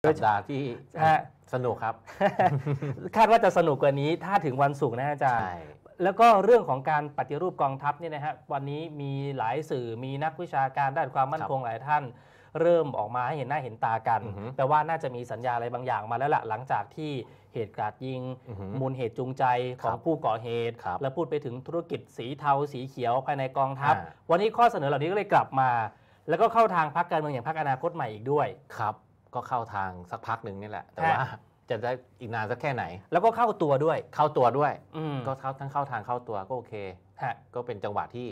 สัปดาห์ที่สนุกครับ คาดว่าจะสนุกกว่านี้ถ้าถึงวันศุกร์นะอาจารย์แล้วก็เรื่องของการปฏิรูปกองทัพเนี่ยนะฮะวันนี้มีหลายสื่อมีนักวิชาการด้านความมั่นคงหลายท่าน เริ่มออกมาให้เห็นหน้าเห็นตากัน แต่ว่าน่าจะมีสัญญาอะไรบางอย่างมาแล้วละ่ะหลังจากที่เหตุการณ์ยิงมูลเหตุจูงใจ ของผู้ก่อเหตุและพูดไปถึงธุรกิจสีเทาสีเขียวภายในกองทัพ วันนี้ข้อเสนอเหล่านี้ก็เลยกลับมา แล้วก็เข้าทางพักการเมืองอย่างพักอนาคตใหม่อีกด้วยครับก็เข้าทางสักพักหนึ่งนี่แหละ แต่ว่าจะได้อีกนานสักแค่ไหน แล้วก็เข้าตัวด้วยเข้าตัวด้วยก็เข้าทั้งเข้าทางเข้าตัวก็โอเคก็เป็นจังหวะที่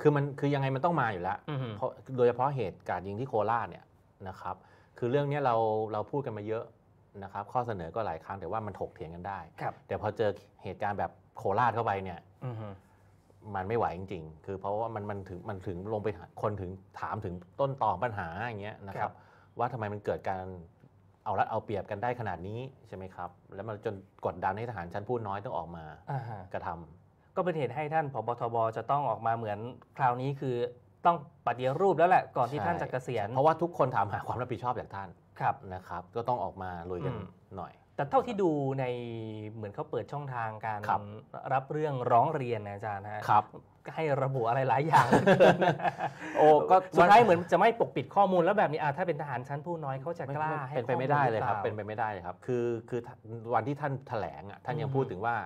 คือมันคือยังไงมันต้องมาอยู่แล้วเพราะโดยเฉพาะเหตุการณ์ยิงที่โคราชเนี่ยนะครับ คือเรื่องนี้เราเราพูดกันมาเยอะนะครับ ข้อเสนอก็หลายครั้งแต่ว่ามันถกเถียงกันได้ แต่พอเจอเหตุการณ์แบบโคราชเข้าไปเนี่ยมันไม่ไหวจริงๆคือเพราะว่ามันมันถึงมันถึงลงไปคนถึงถามถึงต้นตอปัญหาอย่างเงี้ยนะครับว่าทำไมมันเกิดการเอารัดเอาเปรียบกันได้ขนาดนี้ใช่ไหมครับ แล้วมันจนกดดันให้ทหารชั้นผู้น้อยต้องออกมากระทำ ก็เป็นเหตุให้ท่านพบทบจะต้องออกมาเหมือนคราวนี้คือต้องปฏิรูปแล้วแหละก่อนที่ท่านจะเกษียณเพราะว่าทุกคนถามหาความรับผิดชอบจากท่านครับนะครับ ก็ต้องออกมาลุยกันหน่อย แต่เท่าที่ดูในเหมือนเขาเปิดช่องทางการรรับเรื่องร้องเรียนนะอาจารย์ฮะครับให้ระบุอะไรหลายอย่างโอ้ก็สุดท้ายเหมือนจะไม่ปกปิดข้อมูลแล้วแบบนี้อาถ้าเป็นทหารชั้นผู้น้อยเขาจะกล้าให้เป็นไปไม่ได้เลยครับ เป็นไปไม่ได้ครับ คือคือวันที่ท่านแถลงอ่ะท่านยังพูดถึงว่า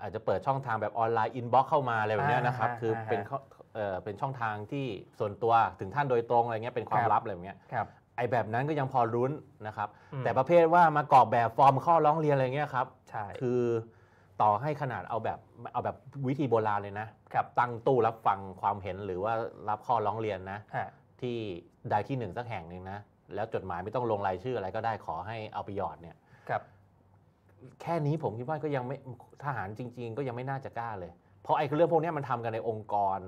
อาจจะเปิดช่องทางแบบออนไลน์อินบ็อกเข้ามาอะไรแบบนี้นะครับ คือเป็นเป็นช่องทางที่ส่วนตัวถึงท่านโดยตรงอะไรเงี้ยเป็นความลับอะไรแบบนี้ไอ้แบบนั้นก็ยังพอรุ้นนะครับ แต่ประเภทว่ามากรอกแบบฟอร์มข้อร้องเรียนอะไรเงี้ยครับ ใช่ คือต่อให้ขนาดเอาแบบเอาแบบวิธีโบราณเลยนะครับตั้งตู้รับฟังความเห็นหรือว่ารับข้อร้องเรียนนะ ที่ใดที่หนึ่งสักแห่งหนึ่งนะ แล้วจดหมายไม่ต้องลงรายชื่ออะไรก็ได้ขอให้เอาไปหยอดเนี่ยครับ แค่นี้ผมคิดว่าก็ยังไม่ทหารจริง ๆ ก็ยังไม่น่าจะกล้าเลยเพราะไอ้เรื่องพวกนี้มันทำกันในองค์กร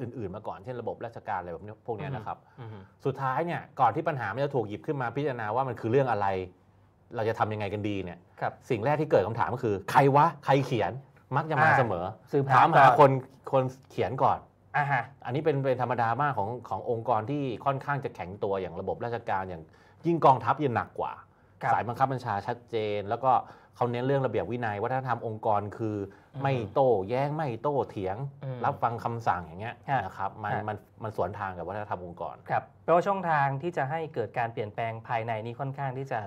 อื่นๆ มาก่อนเช่นระบบราชการอะไรแบบนี้พวกนี้นะครับสุดท้ายเนี่ยก่อนที่ปัญหามันจะถูกหยิบขึ้นมาพิจารณาว่ามันคือเรื่องอะไรเราจะทำยังไงกันดีเนี่ย สิ่งแรกที่เกิดคำถามก็คือ ใครวะ ใครเขียนมักจะมาเสมอถามหาคนคนเขียนก่อนอ่าฮะอันนี้เป็นเป็นธรรมดามากของขององค์กรที่ค่อนข้างจะแข็งตัวอย่างระบบราชการอย่างยิ่งกองทัพยิ่งหนักกว่า สายบังคับบัญชาชัดเจน แล้วก็เขาเน้นเรื่องระเบียบวินัยวัฒนธรรมองค์กรคือไม่โต้แย้งไม่โต้เถียงรับฟังคำสั่งอย่างเงี้ยนะครับมันมันมันสวนทางกับวัฒนธรรมองค์กรครับแปลว่าช่องทางที่จะให้เกิดการเปลี่ยนแปลงภายในนี้ค่อนข้างที่จะ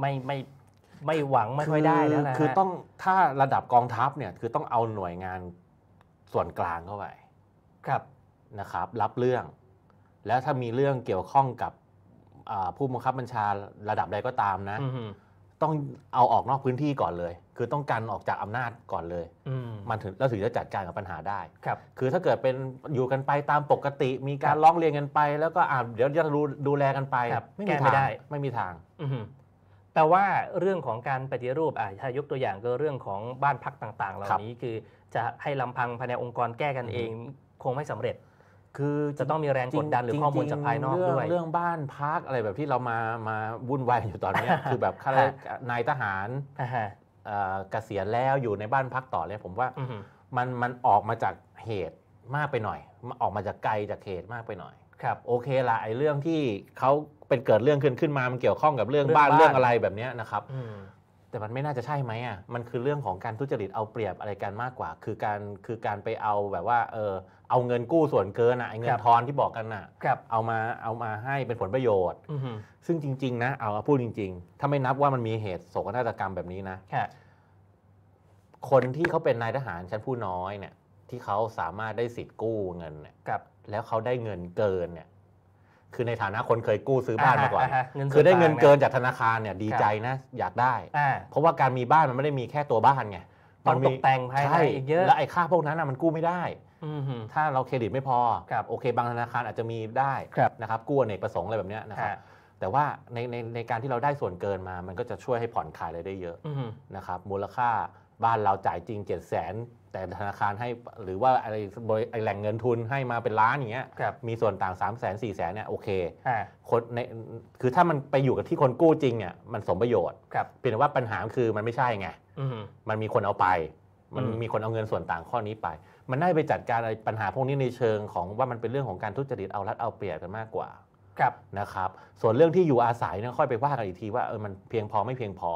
ไม่ไม่ไม่หวังไม่ค่อยได้แล้วนะคือต้องถ้าระดับกองทัพเนี่ย คือต้องเอาหน่วยงานส่วนกลางเข้าไปครับนะครับ รับเรื่อง แล้วถ้ามีเรื่องเกี่ยวข้องกับผู้บังคับบัญชาระดับใดก็ตามนะต้องเอาออกนอกพื้นที่ก่อนเลย คือต้องการออกจากอำนาจก่อนเลยมันถึงเราถึงจะจัดการกับปัญหาได้ ครับ คือถ้าเกิดเป็นอยู่กันไปตามปกติ มีการร้องเรียนกันไป แล้วก็อ่าเดี๋ยวจะดูดูแลกันไปไม่มีทางไม่มีทางแปลว่าเรื่องของการปฏิรูปอ่าถ้ายกตัวอย่างก็เรื่องของบ้านพักต่างๆเหล่านี้ คือจะให้ลำพังภายในองค์กรแก้กันเอง คงไม่สำเร็จ คือจะต้องมีแรงกดดันหรือข้อมูลจากภายนอกด้วย เรื่องบ้านพักอะไรแบบที่เรามา มาวุ่นวายอยู่ตอนนี้ คือแบบรนายทหาร เกษียณแล้วอยู่ในบ้านพักต่อเลยผมว่ามันมันออกมาจากเหตุมากไปหน่อย ออกมาจากไกลจากเหตุมากไปหน่อย ครับโอเคละไอ้เรื่องที่เขาเป็นเกิดเรื่องขึ้นขึ้นมา มันเกี่ยวข้องกับเรื่องบ้านเรื่องอะไรแบบนี้นะครับแต่มันไม่น่าจะใช่ไหมอ่ะ มันคือเรื่องของการทุจริตเอาเปรียบอะไรกันมากกว่า คือการคือการไปเอาแบบว่า เออ เอาเงินกู้ส่วนเกินอ่ะเงินทอนที่บอกกันอ่ะเอามาเอามาให้เป็นผลประโยชน์ซึ่งจริง ๆนะ เอาพูดจริงๆ ถ้าไม่นับว่ามันมีเหตุโศกนาฏกรรมแบบนี้นะคนที่เขาเป็นนายทหารชั้นผู้น้อยเนี่ย ที่เขาสามารถได้สิทธิ์กู้เงินเนี่ยแล้วเขาได้เงินเกินเนี่ยคือในฐานะคนเคยกู้ซื้อบ้านมาก่อนคือได้เงินเกินจากธนาคารเนี่ยดีใจนะ อยากได้ เพราะว่าการมีบ้านมันไม่ได้มีแค่ตัวบ้านไงมันตกแต่งภายในอีกเยอะและไอ้ค่าพวกนั้นมันกู้ไม่ได้ถ้าเราเครดิตไม่พอโอเค บางธนาคารอาจจะมีได้นะครับ กู้อเนกประสงค์อะไรแบบนี้นะครับแต่ว่าในในในการที่เราได้ส่วนเกินมามันก็จะช่วยให้ผ่อนคลายอะไรได้เยอะนะครับ มูลค่าบ้านเราจ่ายจริง 7 0 0 0 0นแต่ธนาคารให้หรือว่าอะไรไอแหล่งเงินทุนให้มาเป็นล้านอย่างเงี้ยมีส่วนต่าง 3 0 0สนสี่แสนเนี่ยโอเคคนในคือถ้ามันไปอยู่กับที่คนกู้จริงเนี่ยมันสมประโยชน์เพียงแต่ว่าปัญหาคือมันไม่ใช่ไงมันมีคนเอาไป มันมีคนเอาเงินส่วนต่างข้อนี้ไป มันไ่้ไปจัดการอะไรปัญหาพวกนี้ในเชิงของว่ามันเป็นเรื่องของการทุจริตเอารัดเอาเปรียบกันมากกว่า ครับนะครับ ส่วนเรื่องที่อยู่อาศัยเนี่ยค่อยไปว่ากันอีกทีว่าเออมันเพียงพอไม่เพียงพอ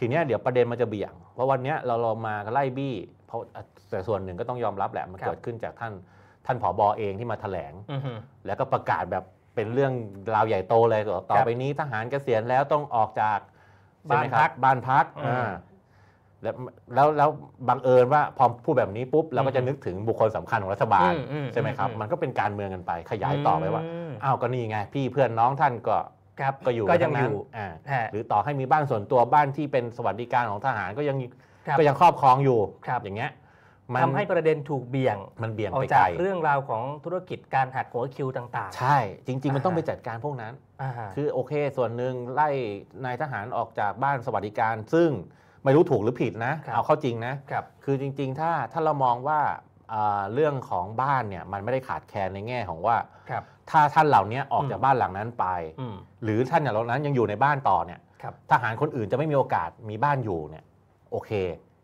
ทีเนี้ยเดี๋ยวประเด็นมันจะเบี่ยง เพราะวันเนี้ยเราเรามาไล่บี้เพราะแต่ส่วนหนึ่งก็ต้องยอมรับแหละมันเกิดขึ้นจากท่าน ท่านผอบอเองที่มาแถลง แล้วก็ประกาศแบบเป็นเรื่องราวใหญ่โตเลยต่อไปนี้ทหารเกษียณแล้วต้องออกจากบ้านพัก บ้านพักแล้วแล้ววลวบังเอิญว่าพอพูดแบบนี้ปุ๊บ เราก็จะนึกถึงบุคคลสำคัญของรัฐบาลใช่ไหมครับมันก็เป็นการเมืองกันไปขยายต่อไปว่าอ้าวก็นี่ไงพี่เพื่อนน้องท่านก็ครับก็อยู่ก็ยังอยู่หรือต่อให้มีบ้านส่วนตัวบ้านที่เป็นสวัสดิการของทหารก็ยังก็ยังครอบครองอยู่อย่างเงี้ยทำให้ประเด็นถูกเบี่ยงมันเบี่ยงไปไกลเรื่องราวของธุรกิจการหักหัวคิวต่าง ๆ ใช่ จริงๆมันต้องไปจัดการพวกนั้นคือโอเคส่วนหนึ่งไล่นายทหารออกจากบ้านสวัสดิการ ซึ่งไม่รู้ถูกหรือผิดนะ เอาเข้าจริงนะคคือจริง ๆ ถ้าถ้าเรามองว่าเรื่องของบ้านเนี่ยมันไม่ได้ขาดแคลนในแง่ของว่าถ้าท่านเหล่านี้ออกจากบ้านหลังนั้นไป หรือท่านเหล่านั้นยังอยู่ในบ้านต่อเนี่ยทหารคนอื่นจะไม่มีโอกาสมีบ้านอยู่เนี่ยโอเค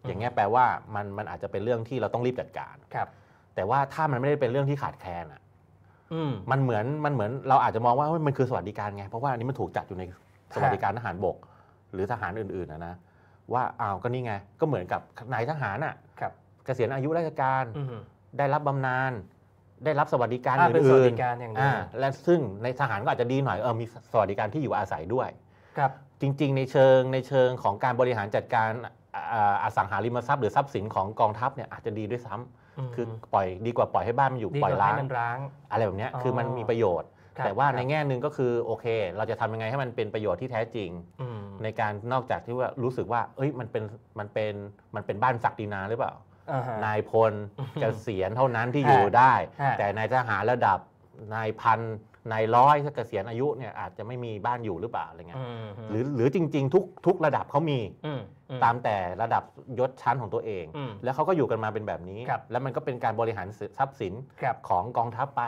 อย่างเงี้ยแปลว่ามันมันอาจจะเป็นเรื่องที่เราต้องรีบจัดการครับ แต่ว่าถ้ามันไม่ได้เป็นเรื่องที่ขาดแคลนอ่ะมันเหมือนมันเหมือนเราอาจจะมองว่ามันคือสวัสดิการไงเพราะว่าอันนี้มันถูกจัดอยู่ในสวัสดิการทหารบก หรือทหารอื่นๆนะนะว่าอ้าวก็นี่ไงก็เหมือนกับนายทหารอ่ะเกษียณอายุราชการได้รับบำนาญได้รับสวัสดิการอื่เป็นสวัสดิการอย่างเดียวๆและซึ่งในทหารก็อาจจะดีหน่อยเออมีสวัสดิการที่อยู่อาศัยด้วย ครับ จริง ๆ ในเชิงในเชิงของการบริหารจัดการอสังหาริมทรัพย์หรือทรัพย์สินของกองทัพเนี่ยอาจจะดีด้วยซ้ำาคือปล่อยดีกว่าปล่อยให้บ้านมันอยู่ปล่อยร้างอะไรแบบนี้คือมันมีประโยชน์ แต่ว่าในแง่หนึ่งก็คือโอเค เราจะทำยังไงให้มันเป็นประโยชน์ที่แท้จริงในการนอกจากที่ว่ารู้สึกว่า เอ้ยมันเป็นมันเป็นมันเป็นบ้านศักดินาหรือเปล่านายพลเกษียณเท่านั้นที่อยู่ได้ แต่นายทหารระดับนายพันนายร้อยถ้าเกษียณอายุเนี่ยอาจจะไม่มีบ้านอยู่หรือเปล่าอะไรเงี้ยหรือหรือจริงๆทุกทุกระดับเขามี ตามแต่ระดับยศชั้นของตัวเอง แล้วเขาก็อยู่กันมาเป็นแบบนี้ แล้วมันก็เป็นการบริหารทรัพย์สินของกองทัพไป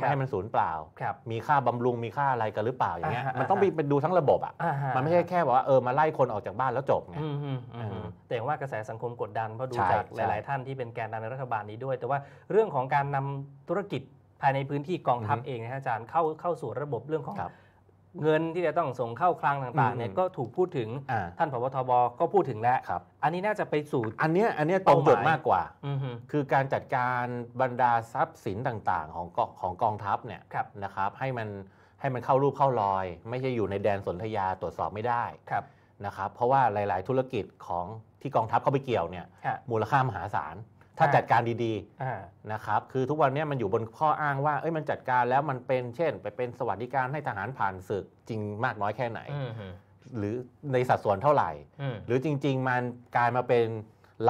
ไม่ให้มันสูญเปล่า มีค่าบำรุง มีค่าอะไรกันหรือเปล่าอย่างเงี้ย มันต้องไปดูทั้งระบบอ่ะ มันไม่ใช่แค่บอกว่าเออมาไล่คนออกจากบ้านแล้วจบไงแต่ว่ากระแสสังคมกดดัน เพราะดูจากหลาย ๆ ท่านที่เป็นแกนนำในรัฐบาลนี้ด้วย แต่ว่าเรื่องของการนำธุรกิจภายในพื้นที่กองทัพเองนะอาจารย์เข้าเข้าสู่ระบบเรื่องของเงินที่จะต้องส่งเข้าคลังต่างๆเนี่ยก็ถูกพูดถึงท่านพบทบ ก็พูดถึงแล้วครับ อันนี้น่าจะไปสู่อันนี้อันนี้ตรงจุดมากกว่า คือการจัดการบรรดาทรัพย์สินต่าง ๆของของกองทัพเนี่ยนะครับให้มันให้มันเข้ารูปเข้ารอย ไม่ใช่อยู่ในแดนสนธยาตรวจสอบไม่ได้นะครับ เพราะว่าหลายๆธุรกิจของที่กองทัพเข้าไปเกี่ยวเนี่ยมูลค่ามหาศาลถ้าจัดการดีๆนะครับ คือทุกวันนี้มันอยู่บนข้ออ้างว่า เอ้ยมันจัดการแล้วมันเป็นเช่น ไปเป็นสวัสดิการให้ทหารผ่านศึกจริงมากน้อยแค่ไหน หรือในสัดส่วนเท่าไหร่ หรือจริงๆมันกลายมาเป็น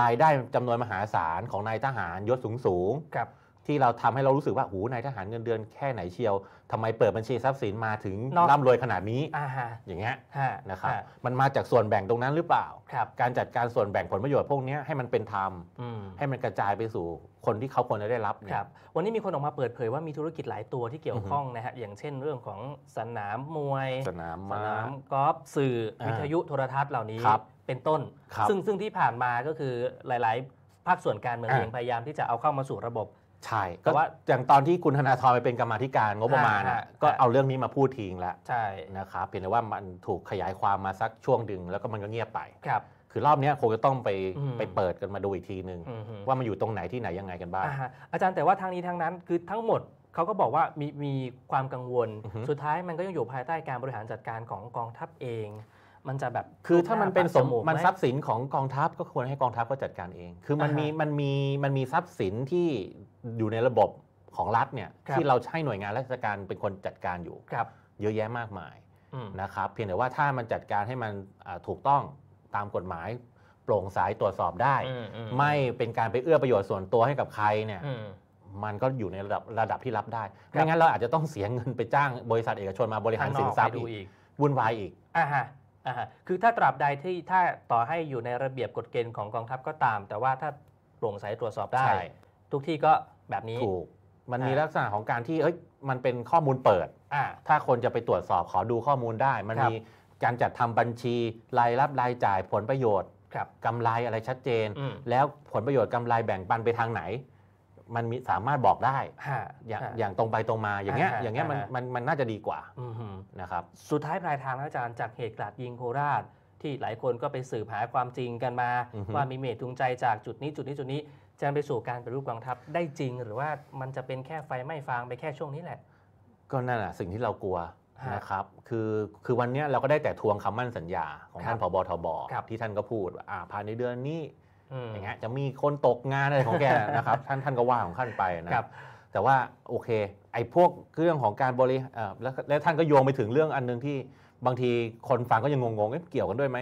รายได้จำนวนมหาศาลของนายทหารยศสูงสูงที่เราทำให้เรารู้สึกว่าหูนายทหารเงินเดือนแค่ไหนเชียว ทำไมเปิดบัญชีทรัพย์สินมาถึงร่ำรวยขนาดนี้ อย่างเงี้ยนะครับมันมาจากส่วนแบ่งตรงนั้นหรือเปล่า การจัดการส่วนแบ่งผลประโยชน์พวกนี้ให้มันเป็นธรรม ให้มันกระจายไปสู่คนที่เขาควรจะได้รับครับ วันนี้มีคนออกมาเปิดเผยว่ามีธุรกิจหลายตัวที่เกี่ยวข้องนะฮะอย่างเช่นเรื่องของสนามมวย สนามม้ากอล์ฟสื่อวิทยุโทรทัศน์เหล่านี้ เป็นต้น ซึ่งซึ่งที่ผ่านมาก็คือหลาย ๆ ภาคส่วนการเมืองพยายามที่จะเอาเข้ามาสู่ระบบใช่ก็ว่าอย่างตอนที่คุณธนาธรไปเป็นกรรมธิการงบประมาณก็เอาเรื่องนี้มาพูดทิ้งแล้วใช่นะครับเพียงแต่ว่ามันถูกขยายความมาสักช่วงดึง แล้วก็มันก็เงียบไปครับคือรอบนี้คงจะต้องไปไปเปิดกันมาดูอีกทีนึงว่ามันอยู่ตรงไหนที่ไหนยังไงกันบ้างอาจารย์แต่ว่าทางนี้ทางนั้น คือทั้งหมดเขาก็บอกว่ามีมีความกังวล สุดท้ายมันก็ยังอยู่ภายใต้การบริหารจัดการของกองทัพเองมันจะแบบ คือถ้ามันเป็นสมมันทรัพย์สินของกองทัพก็ควรให้กองทัพก็จัดการเอง คือมันมี มันมี มันมีทรัพย์สินที่อยู่ในระบบของรัฐเนี่ย ที่เราใช้หน่วยงานราชการเป็นคนจัดการอยู่เยอะแยะมากมายนะครับ เพียงแต่ว่าถ้ามันจัดการให้มันถูกต้องตามกฎหมายโปร่งใสตรวจสอบได้ ไม่เป็นการไปเอื้อประโยชน์ส่วนตัวให้กับใครเนี่ย มันก็อยู่ในระดับระดับที่รับได้ ไม่งั้น เราอาจจะต้องเสียเงินไปจ้างบริษัทเอกชนมาบริหารสินทรัพย์อีก วุ่นวายอีกอ่าฮะคือถ้าตราบใดที่ถ้าต่อให้อยู่ในระเบียบกฎเกณฑ์ของกองทัพก็ตาม แต่ว่าถ้าโปร่งใสตรวจสอบได้ ทุกที่ก็แบบนี้ ถูก มันมีลักษณะของการที่ เอ้ยมันเป็นข้อมูลเปิดอถ้าคนจะไปตรวจสอบขอดูข้อมูลได้ มันมีการจัดทำบัญชีรายรับรายจ่ายผลประโยชน์กำกำไรอะไรชัดเจน แล้วผลประโยชน์กำไรแบ่งปันไปทางไหนมันมีสามารถบอกได้อย่างอย่างตรงไปตรงมาอย่างเงี้ยอย่างเงี้ยมันมันมันน่าจะดีกว่านะครับสุดท้ายปลายทางนะอาจารย์จากเหตุการณ์ยิงโคราชที่หลายคนก็ไปสืบหาความจริงกันมา ว่ามีเมตุจูงใจจากจุดนี้จุดนี้จุดนี้จะไปสู่การไปรูปกองทัพได้จริงหรือว่ามันจะเป็นแค่ไฟไหม้ฟางไปแค่ช่วงนี้แหละ ก็นั่นแหะสิ่งที่เรากลัวนะครับคือคือวันนี้เราก็ได้แต่ทวงคำมั่นสัญญา ของท่านผบทบที่ท่านก็พูดว่าภายในเดือนนี้อย่างเงี้ยจะมีคนตกงานอะไรของแกนะครับ ท่านท่านก็ว่าของท่านไปนะครับ แต่ว่าโอเค ไอ้พวกเรื่องของการบริแล้วแล้วท่านก็โยงไปถึงเรื่องอันนึงที่บางทีคนฟังก็ยังงงๆเเกี่ยวกันด้วยไหม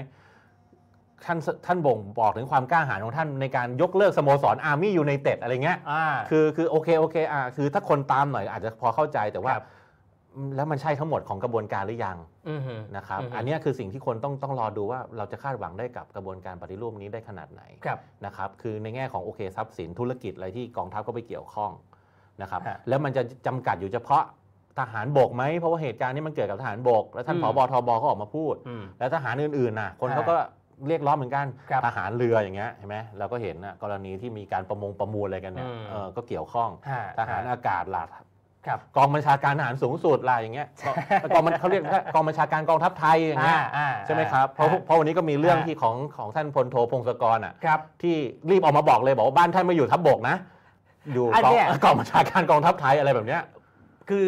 ท่านท่านบ่งบอกถึงความกล้าหาญของท่านในการยกเลิกสโมสรอาร์มี่ยูไนเต็ดอะไรเงี้ยคือคือโอเคโอเคอ่าคือถ้าคนตามหน่อยอาจจะพอเข้าใจแต่ว่าแล้วมันใช่ทั้งหมดของกระบวนการหรือยังนะครับอันนี้คือสิ่งที่คนต้องต้องรอดูว่า เราจะคาดหวังได้กับกระบวนการปฏิรูปนี้ได้ขนาดไหนนะครับคือในแง่ของโอเคทรัพย์สินธุรกิจอะไรที่กองทัพก็ไปเกี่ยวข้องนะครับแล้วมันจะจำกัดอยู่เฉพาะทหารบกไหมเพราะว่าเหตุการณ์นี้มันเกิดกับทหารบกแล้วท่านผบทบก็ออกมาพูดแล้วทหารอื่นๆน่ะคนเขาก็เรียกร้องเหมือนกันทหารเรืออย่างเงี้ยเห็นไหมเราก็เห็นนะกรณีที่มีการประมงประมูลอะไรกันเนี่ยก็เกี่ยวข้องทหารอากาศหลักกองบัญชาการทหารสูงสุดอะไรอย่างเงี้ยกองมันเขาเรียกกองบัญชาการกองทัพไทยอย่างเงี้ยใช่ไหมครับ เพราะเพราะวันนี้ก็มีเรื่องที่ของของท่านพลโทพงศกรอ่ะที่รีบออกมาบอกเลยบอกว่าบ้านท่านไม่อยู่ทัพบกนะอยู่กองบัญชาการกองทัพไทยอะไรแบบเนี้ยคือ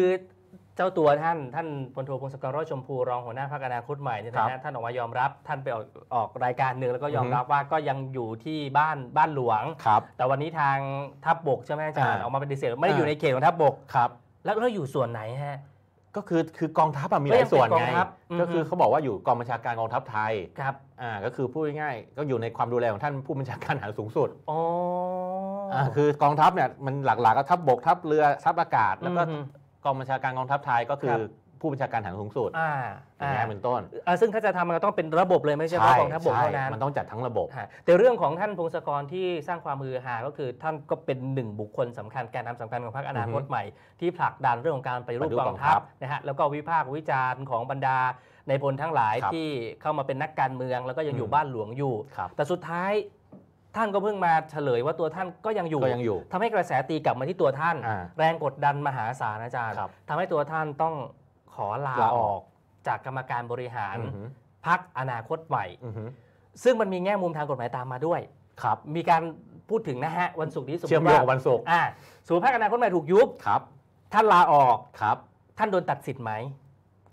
เจ้าตัวท่านท่านพลโทพงศกรรอชมพูรองหัวหน้าพรรคอนาคตใหม่เนี่ยนะท่านออกมายอมรับ ท่านไปออกออกรายการหนึ่งแล้วก็ยอมรับว่าก็ยังอยู่ที่บ้านบ้านหลวงแต่วันนี้ทางทัพบกใช่ไหมอาจารย์ออกมาปฏิเสธไม่ได้อยู่ในเขตของทัพบกครับแล้วเราอยู่ส่วนไหนฮะ ก็คือคือกองทัพมีหลายส่วนไง ก็คือเขาบอกว่าอยู่กองบัญชาการกองทัพไทย ครับ อ่า ก็คือพูดง่ายๆ ก็อยู่ในความดูแลของท่านผู้บัญชาการทหารสูงสุด อ๋ออ่าคือกองทัพเนี่ยมันหลักๆก็ทัพบกทัพเรือทัพอากาศ แล้วก็กองบัญชาการกองทัพไทยก็คือผู้บัญชาการฐานสูงสุดอ่าอย่างนี้เป็นต้น ซึ่งถ้าจะทำมันก็ต้องเป็นระบบเลยไม่ใช่เฉพาะกองทัพบกเท่านั้นมันต้องจัดทั้งระบบ แต่เรื่องของท่านพงศกรที่สร้างความมือหา ก็คือท่านก็เป็นหนึ่งบุคคลสำคัญ การนำสำคัญของพรรคอนาคตใหม่ที่ผลักดันเรื่องของการไปรูปกองทัพนะฮะ แล้วก็วิพากษ์วิจารณ์ของบรรดาในพลทั้งหลายที่เข้ามาเป็นนักการเมืองแล้วก็ยังอยู่บ้านหลวงอยู่ แต่สุดท้ายท่านก็เพิ่งมาเฉลยว่าตัวท่านก็ยังอยู่ยังอยู่ทำให้กระแสตีกลับมาที่ตัวท่านแรงกดดันมหาศาลอาจารย์ทำให้ตัวท่านต้องขอลาลาออกจากกรรมการบริหารพักอนาคตใหม่ซึ่งมันมีแง่มุมทางกฎหมายตามมาด้วย ครับ มีการพูดถึงนะฮะวันศุกร์นี้สมมเชื่อมติโยงว่าัวันศุกร์อ่าสมมติพักอนาคตใหม่ถูกยุบครับ ท่านลาออกครับ ท่านโดนตัดสิทธิ์ไหม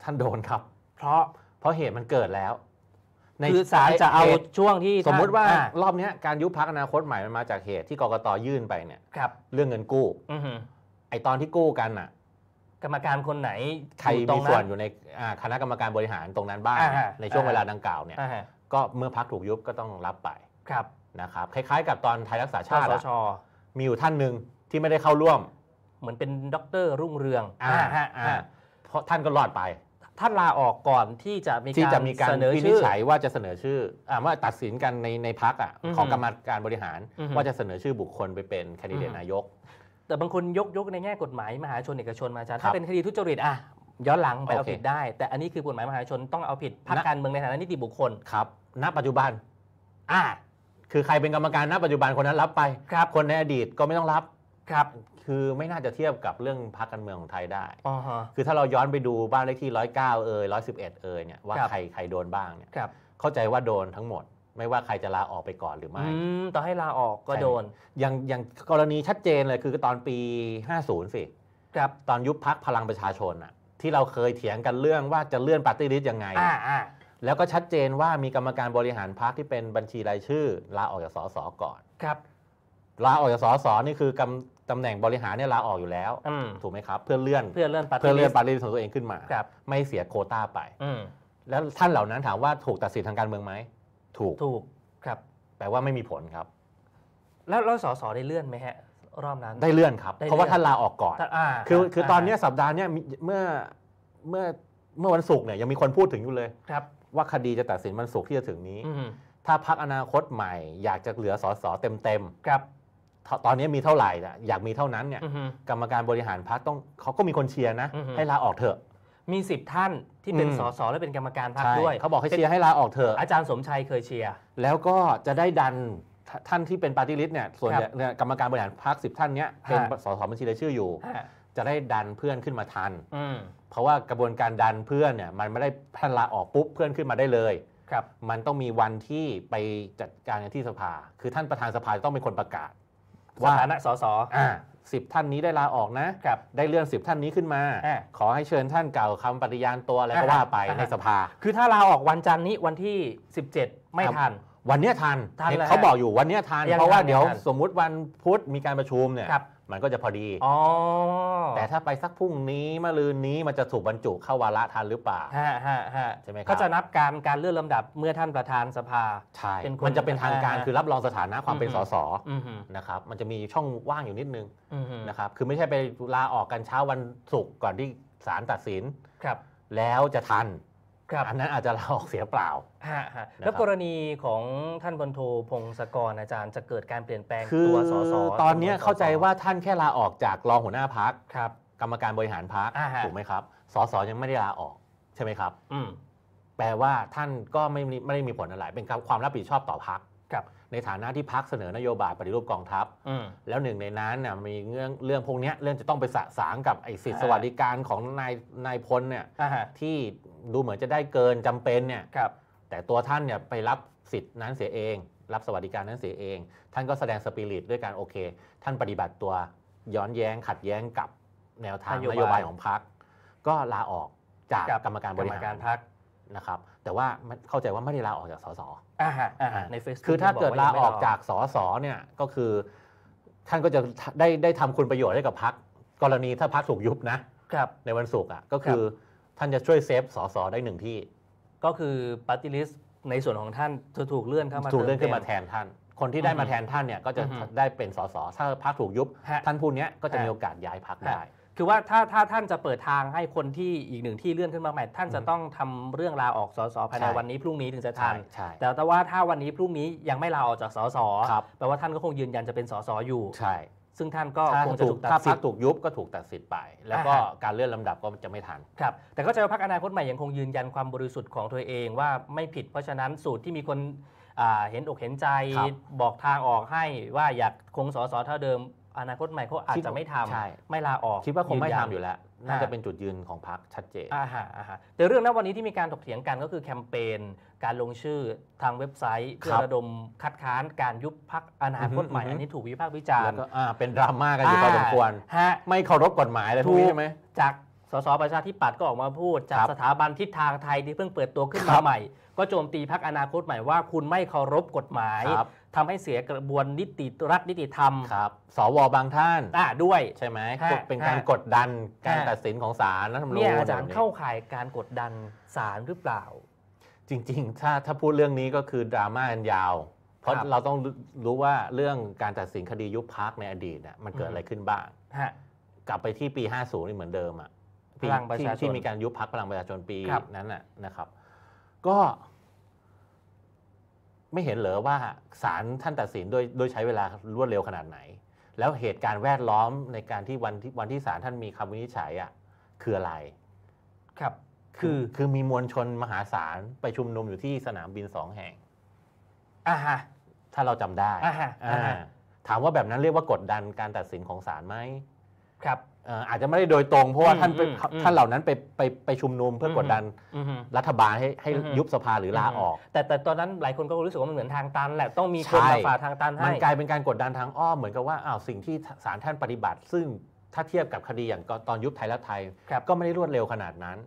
ท่านโดนครับ เพราะเพราะเหตุมันเกิดแล้ว ในคือศาลจะเอาช่วงที่สมมติว่ารอบนี้การยุบพักอนาคตใหม่มันมาจากเหตุที่กกตยื่นไปเนี่ยครับ เรื่องเงินกู้อไอตอนที่กู้กันอ่ะรรมการคนไหนใครมีส่วนอยู่ในคณะกรรมการบริหารตรงนั้นบ้าง ในช่วงเวลาดังกล่าวเนี่ยก็เมื่อพักถูกยุบก็ต้องรับไปครับนะครับ คล้าย ๆกับตอนไทยรักษาชาติมีอยู่ท่านหนึ่งที่ไม่ได้เข้าร่วม เหมือนเป็นด็อกเตอร์รุ่งเรืองอ่าอ่าเพราะท่านก็รอดไปท่านลาออกก่อนที่จะมีการจะมการวินิจฉัยว่าจะเสนอชื่ออ่าว่าตัดสินกันในในพักอ่ะของกรรมการบริหารว่าจะเสนอชื่อบุคคลไปเป็นแคนดิเดตนายกแต่บางคนยกยกในแง่กฎหมายมหาชนเอกชนมาจารย์ถ้าเป็นคดีทุจริตอ่ะย้อนหลังไปเอาผิดได้ แต่อันนี้คือกฎหมายมหาชนต้องเอาผิดพรรคการเมืองในฐานะนิติบุคคลครับ ณปัจจุบันอ่าคือใครเป็นกรรมการณปัจจุบันคนนั้นรับไปครับคนในอดีตก็ไม่ต้องรับครับ คือไม่น่าจะเทียบกับเรื่องพรรคการเมืองของไทยได้คือถ้าเราย้อนไปดูบ้านเลขที่ร้อยเก้าเอ่ยร้อยสิบเอ็ดเอ่ยเนี่ยว่าใครใครโดนบ้างเนี่ยเข้าใจว่าโดนทั้งหมดไม่ว่าใครจะลาออกไปก่อนหรือไม่ต่อให้ลาออกก็โดนอย่างอย่างกรณีชัดเจนเลยคือตอนปี 50สิ ครับ ตอนยุบพักพลังประชาชนอะที่เราเคยเถียงกันเรื่องว่าจะเลื่อนปฏิริษีิยังไงแล้วก็ชัดเจนว่ามีกรรมการบริหารพรรคที่เป็นบัญชีรายชื่อลาออกจากสสก่อน ครับ ลาออกจากสสนี่คือกำตำแหน่งบริหารเนี่ยลาออกอยู่แล้วถูกไหมครับ เพื่อเลื่อน เพื่อเลื่อนปิริษีเพื่อเลื่อนปิริษีของตัวเองขึ้นมา ครับ ไม่เสียโคต้าไปแล้วท่านเหล่านั้นถามว่าถูกตัดสินทางการเมืองไหมถูกถูกครับแปลว่าไม่มีผลครับ แล้วรสสได้เลื่อนไหมฮะ รอบนั้น ได้เลื่อนครับเเพราะว่าท่านลาออกก่อนอคือคือตอนนี้สัปดาห์นี้เมื่อเมื่อเมื่อวันศุกร์เนี่ยยังมีคนพูดถึงอยู่เลย ครับ ว่าคดีจะตัดสินวันศุกร์ที่จะถึงนี้ถ้าพักอนาคตใหม่อยากจะเหลือสอสอเต็มเต็มครับ ตอนนี้มีเท่าไหร่นะอยากมีเท่านั้นเนี่ย กรรมการบริหารพักต้องเขาก็มีคนเชียร์นะให้ลาออกเถอะ มีสิบท่านที่เป็นสสและเป็นกรรมการพรรคด้วยเขาบอกให้เชียร์ให้ลาออกเถอะอาจารย์สมชัยเคยเชียร์แล้วก็จะได้ดันท่านที่เป็นปาร์ตี้ลิสต์เนี่ยส่วนเนี่ยกรรมการบริหารพรรคสิบท่านเนี้ยเป็นสสบัญชีรายชื่ออยู่ จะได้ดันเพื่อนขึ้นมาทันเพราะว่ากระบวนการดันเพื่อนเนี่ยมันไม่ได้ท่านลาออกปุ๊บเพื่อนขึ้นมาได้เลย ครับ มันต้องมีวันที่ไปจัดการนที่สภา คือท่านประธานสภาจะต้องเป็นคนประกาศ ว่าถานะสสอ่าสิบท่านนี้ได้ลาออกนะับได้เลื่อนสิบท่านนี้ขึ้นมาอขอให้เชิญท่านเก่าคำปฏิญาณตัวอะไรก็ว่าไปในสภา คือถ้าลาออกวันจันทร์นี้วันที่สิบเจ็ดไม่ทัน วันเนี้ยทันทัน เขาบอกอยู่วันเนี้ยทัน เพราะว่าเดี๋ยวสมมุติวันพุธมีการประชุมเนี่ยมันก็จะพอดีอแต่ถ้าไปสักพรุ่งนี้มะรืนนี้มันจะถูกบรรจุเข้าวาระทันหรือเปล่าฮะฮะฮะใช่ไหมครับ ก็จะนับการการเลื่อนลำดับเมื่อท่านประธานสภา ใช่ มันจะเป็นทางการคือรับรองสถานะความเป็นสสนะครับ มันจะมีช่องว่างอยู่นิดนึงนะครับ คือไม่ใช่ไปลาออกกันเช้าวันศุกร์ก่อนที่ศาลตัดสินครับ แล้วจะทันอันนั้นอาจจะลาออกเสียเปล่าแล้วกรณีของท่านบนโทพงศกรอาจารย์จะเกิดการเปลี่ยนแปลงตัวสสตอนนี้เข้าใจว่าท่านแค่ลาออกจากรองหัวหน้าพักครับ กรรมการบริหารพักถูกไหมครับ สสยังไม่ได้ลาออก ใช่ไหมครับอืแปลว่าท่านก็ไม่ไม่ได้มีผลอะไร เป็นความรับผิดชอบต่อพักครับในฐานะที่พักเสนอนโยบายปฏิรูปกองทัพ แล้วหนึ่งในนั้นเนี่ยมีเรื่องเรื่องพวกนี้เรื่องจะต้องไปสะสางกับไอ้สิทธิสวัสดิการของนายนายพลเนี่ยที่ดูเหมือนจะได้เกินจำเป็นเนี่ยแต่ตัวท่านเนี่ยไปรับสิทธินั้นเสียเอง รับสวัสดิการนั้นเสียเอง ท่านก็แสดงสปิริต ด้วยการโอเค ท่านปฏิบัติตัวย้อนแย้ง ขัดแย้งกับแนวทางนโยบายของพักก็ลาออกจากกรรมการบริหารพักนะครับแต่ว่าเข้าใจว่าไม่ได้ลาออกจากสสในเฟซคือถ้าเกิดลาออกจากสสเนี่ยก็คือท่านก็จะได้ได้ทำคุณประโยชน์ให้กับพักกรณีถ้าพักถูกยุบนะครับในวันศุกร์อ่ะก็คือท่านจะช่วยเซฟสสได้หนึ่งที่ ก็คือปฏิริษในส่วนของท่านจะถูกเลื่อนเข้ามาถูกเลื่อนขึ้นมาแทนท่าน คนที่ได้มาแทนท่านเนี่ยก็จะได้เป็นสส ถ้าพักถูกยุบ ท่านผู้นี้ก็จะมีโอกาสย้ายพักได้คือว่าถ้าถ้าท่านจะเปิดทางให้คนที่อีกหนึ่งที่เลื่อนขึ้นมาใหม่ ท่านจะต้องทำเรื่องลาออกสสภายในวันนี้พรุ่งนี้ถึงจะทันแต่แต่ว่าถ้าวันนี้พรุ่งนี้ยังไม่ลาออกจากสสแปลว่าท่านก็คงยืนยันจะเป็นสสอยู่ ใช่ ซึ่งท่านก็คงจะถูกตัดสิทธิ์ถูกยุบก็ถูกตัดสิทธิ์ไป แล้วก็การเลื่อนลำดับก็จะไม่ทัน ครับ แต่ก็จะพักอนาคตใหม่ยังคงยืนยันความบริสุทธิ์ของตัวเองว่าไม่ผิดเพราะฉะนั้นสูตรที่มีคนเห็นอกเห็นใจบอกทางออกให้ว่าอยากคงสอสอเท่าเดิมอนาคตใหม่เขาอาจจะไม่ทำไม่ลาออกคิดว่าคงไม่ทำอยู่แล้ว น่าจะเป็นจุดยืนของพรรคชัดเจนอ่าฮะอ่าฮะแต่เรื่องนั้นวันนี้ที่มีการถกเถียงกันก็คือแคมเปญการลงชื่อทางเว็บไซต์เพื่อระดมคัดค้านการยุบพรรคอนาคตใหม่ อันนี้ถูกวิพากษ์วิจารณ์เป็นดราม่ากันอยู่พอสมควรไม่เคารพกฎหมายเลยทุกีใช่ไหมจาก สสประชาธิปัตย์ก็ออกมาพูดจากสถาบันทิศทางไทยที่เพิ่งเปิดตัวขึ้นมาใหม่ก็โจมตีพรรคอนาคตใหม่ว่าคุณไม่เคารพกฎหมายทำให้เสียกระบวนนิติรัฐนิติธรรมครับ สวบางท่านอ่าด้วยใช่ไหมเป็นการกดดันการตัดสินของศาลนัทำรนู้เนี่ยอาจารย์เข้าข่ายการกดดันศาลหรือเปล่า จริงๆ ถ้าถ้าพูดเรื่องนี้ก็คือดราม่าอันยาว เพราะเราต้องรู้ว่าเรื่องการตัดสินคดียุบพักในอดีต มันเกิดอะไรขึ้นบ้าง กลับไปที่ปี 50นี่เหมือนเดิมอ่ะพลังประชาชนที่มีการยุบพักพลังประชาชนปีนั้นนะนะครับ ก็ไม่เห็นเหรอว่าศาลท่านตัดสินโดยโดยใช้เวลารวดเร็วขนาดไหน แล้วเหตุการณ์แวดล้อมในการที่วันที่วันที่ศาลท่านมีคำวินิจฉัยอ่ะคืออะไร ครับ คือคือมีมวลชนมหาศาลไปชุมนุมอยู่ที่สนามบินสองแห่งอ่าฮะ ถ้าเราจำได้อ่ฮะอ่าอ่าฮะถามว่าแบบนั้นเรียกว่ากดดันการตัดสินของศาลไหมครับอาจจะไม่ได้โดยตรง เพราะว่าท่านท่านเหล่านั้นไปไปไปชุมนุมเพื่อกดดันรัฐบาลให้ให้ยุบสภาหรือลาออก แต่แต่ตอนนั้นหลายคนก็รู้สึกว่ามันเหมือนทางตันแหละต้องมีคนมาฝ่าทางตันให้มันกลายเป็นการกดดันทางอ้อมเหมือนกับว่าอ้าวสิ่งที่ศาลท่านปฏิบัติ ซึ่งถ้าเทียบกับคดีอย่างตอนยุบไทยและไทยก็ไม่ได้รวดเร็วขนาดนั้น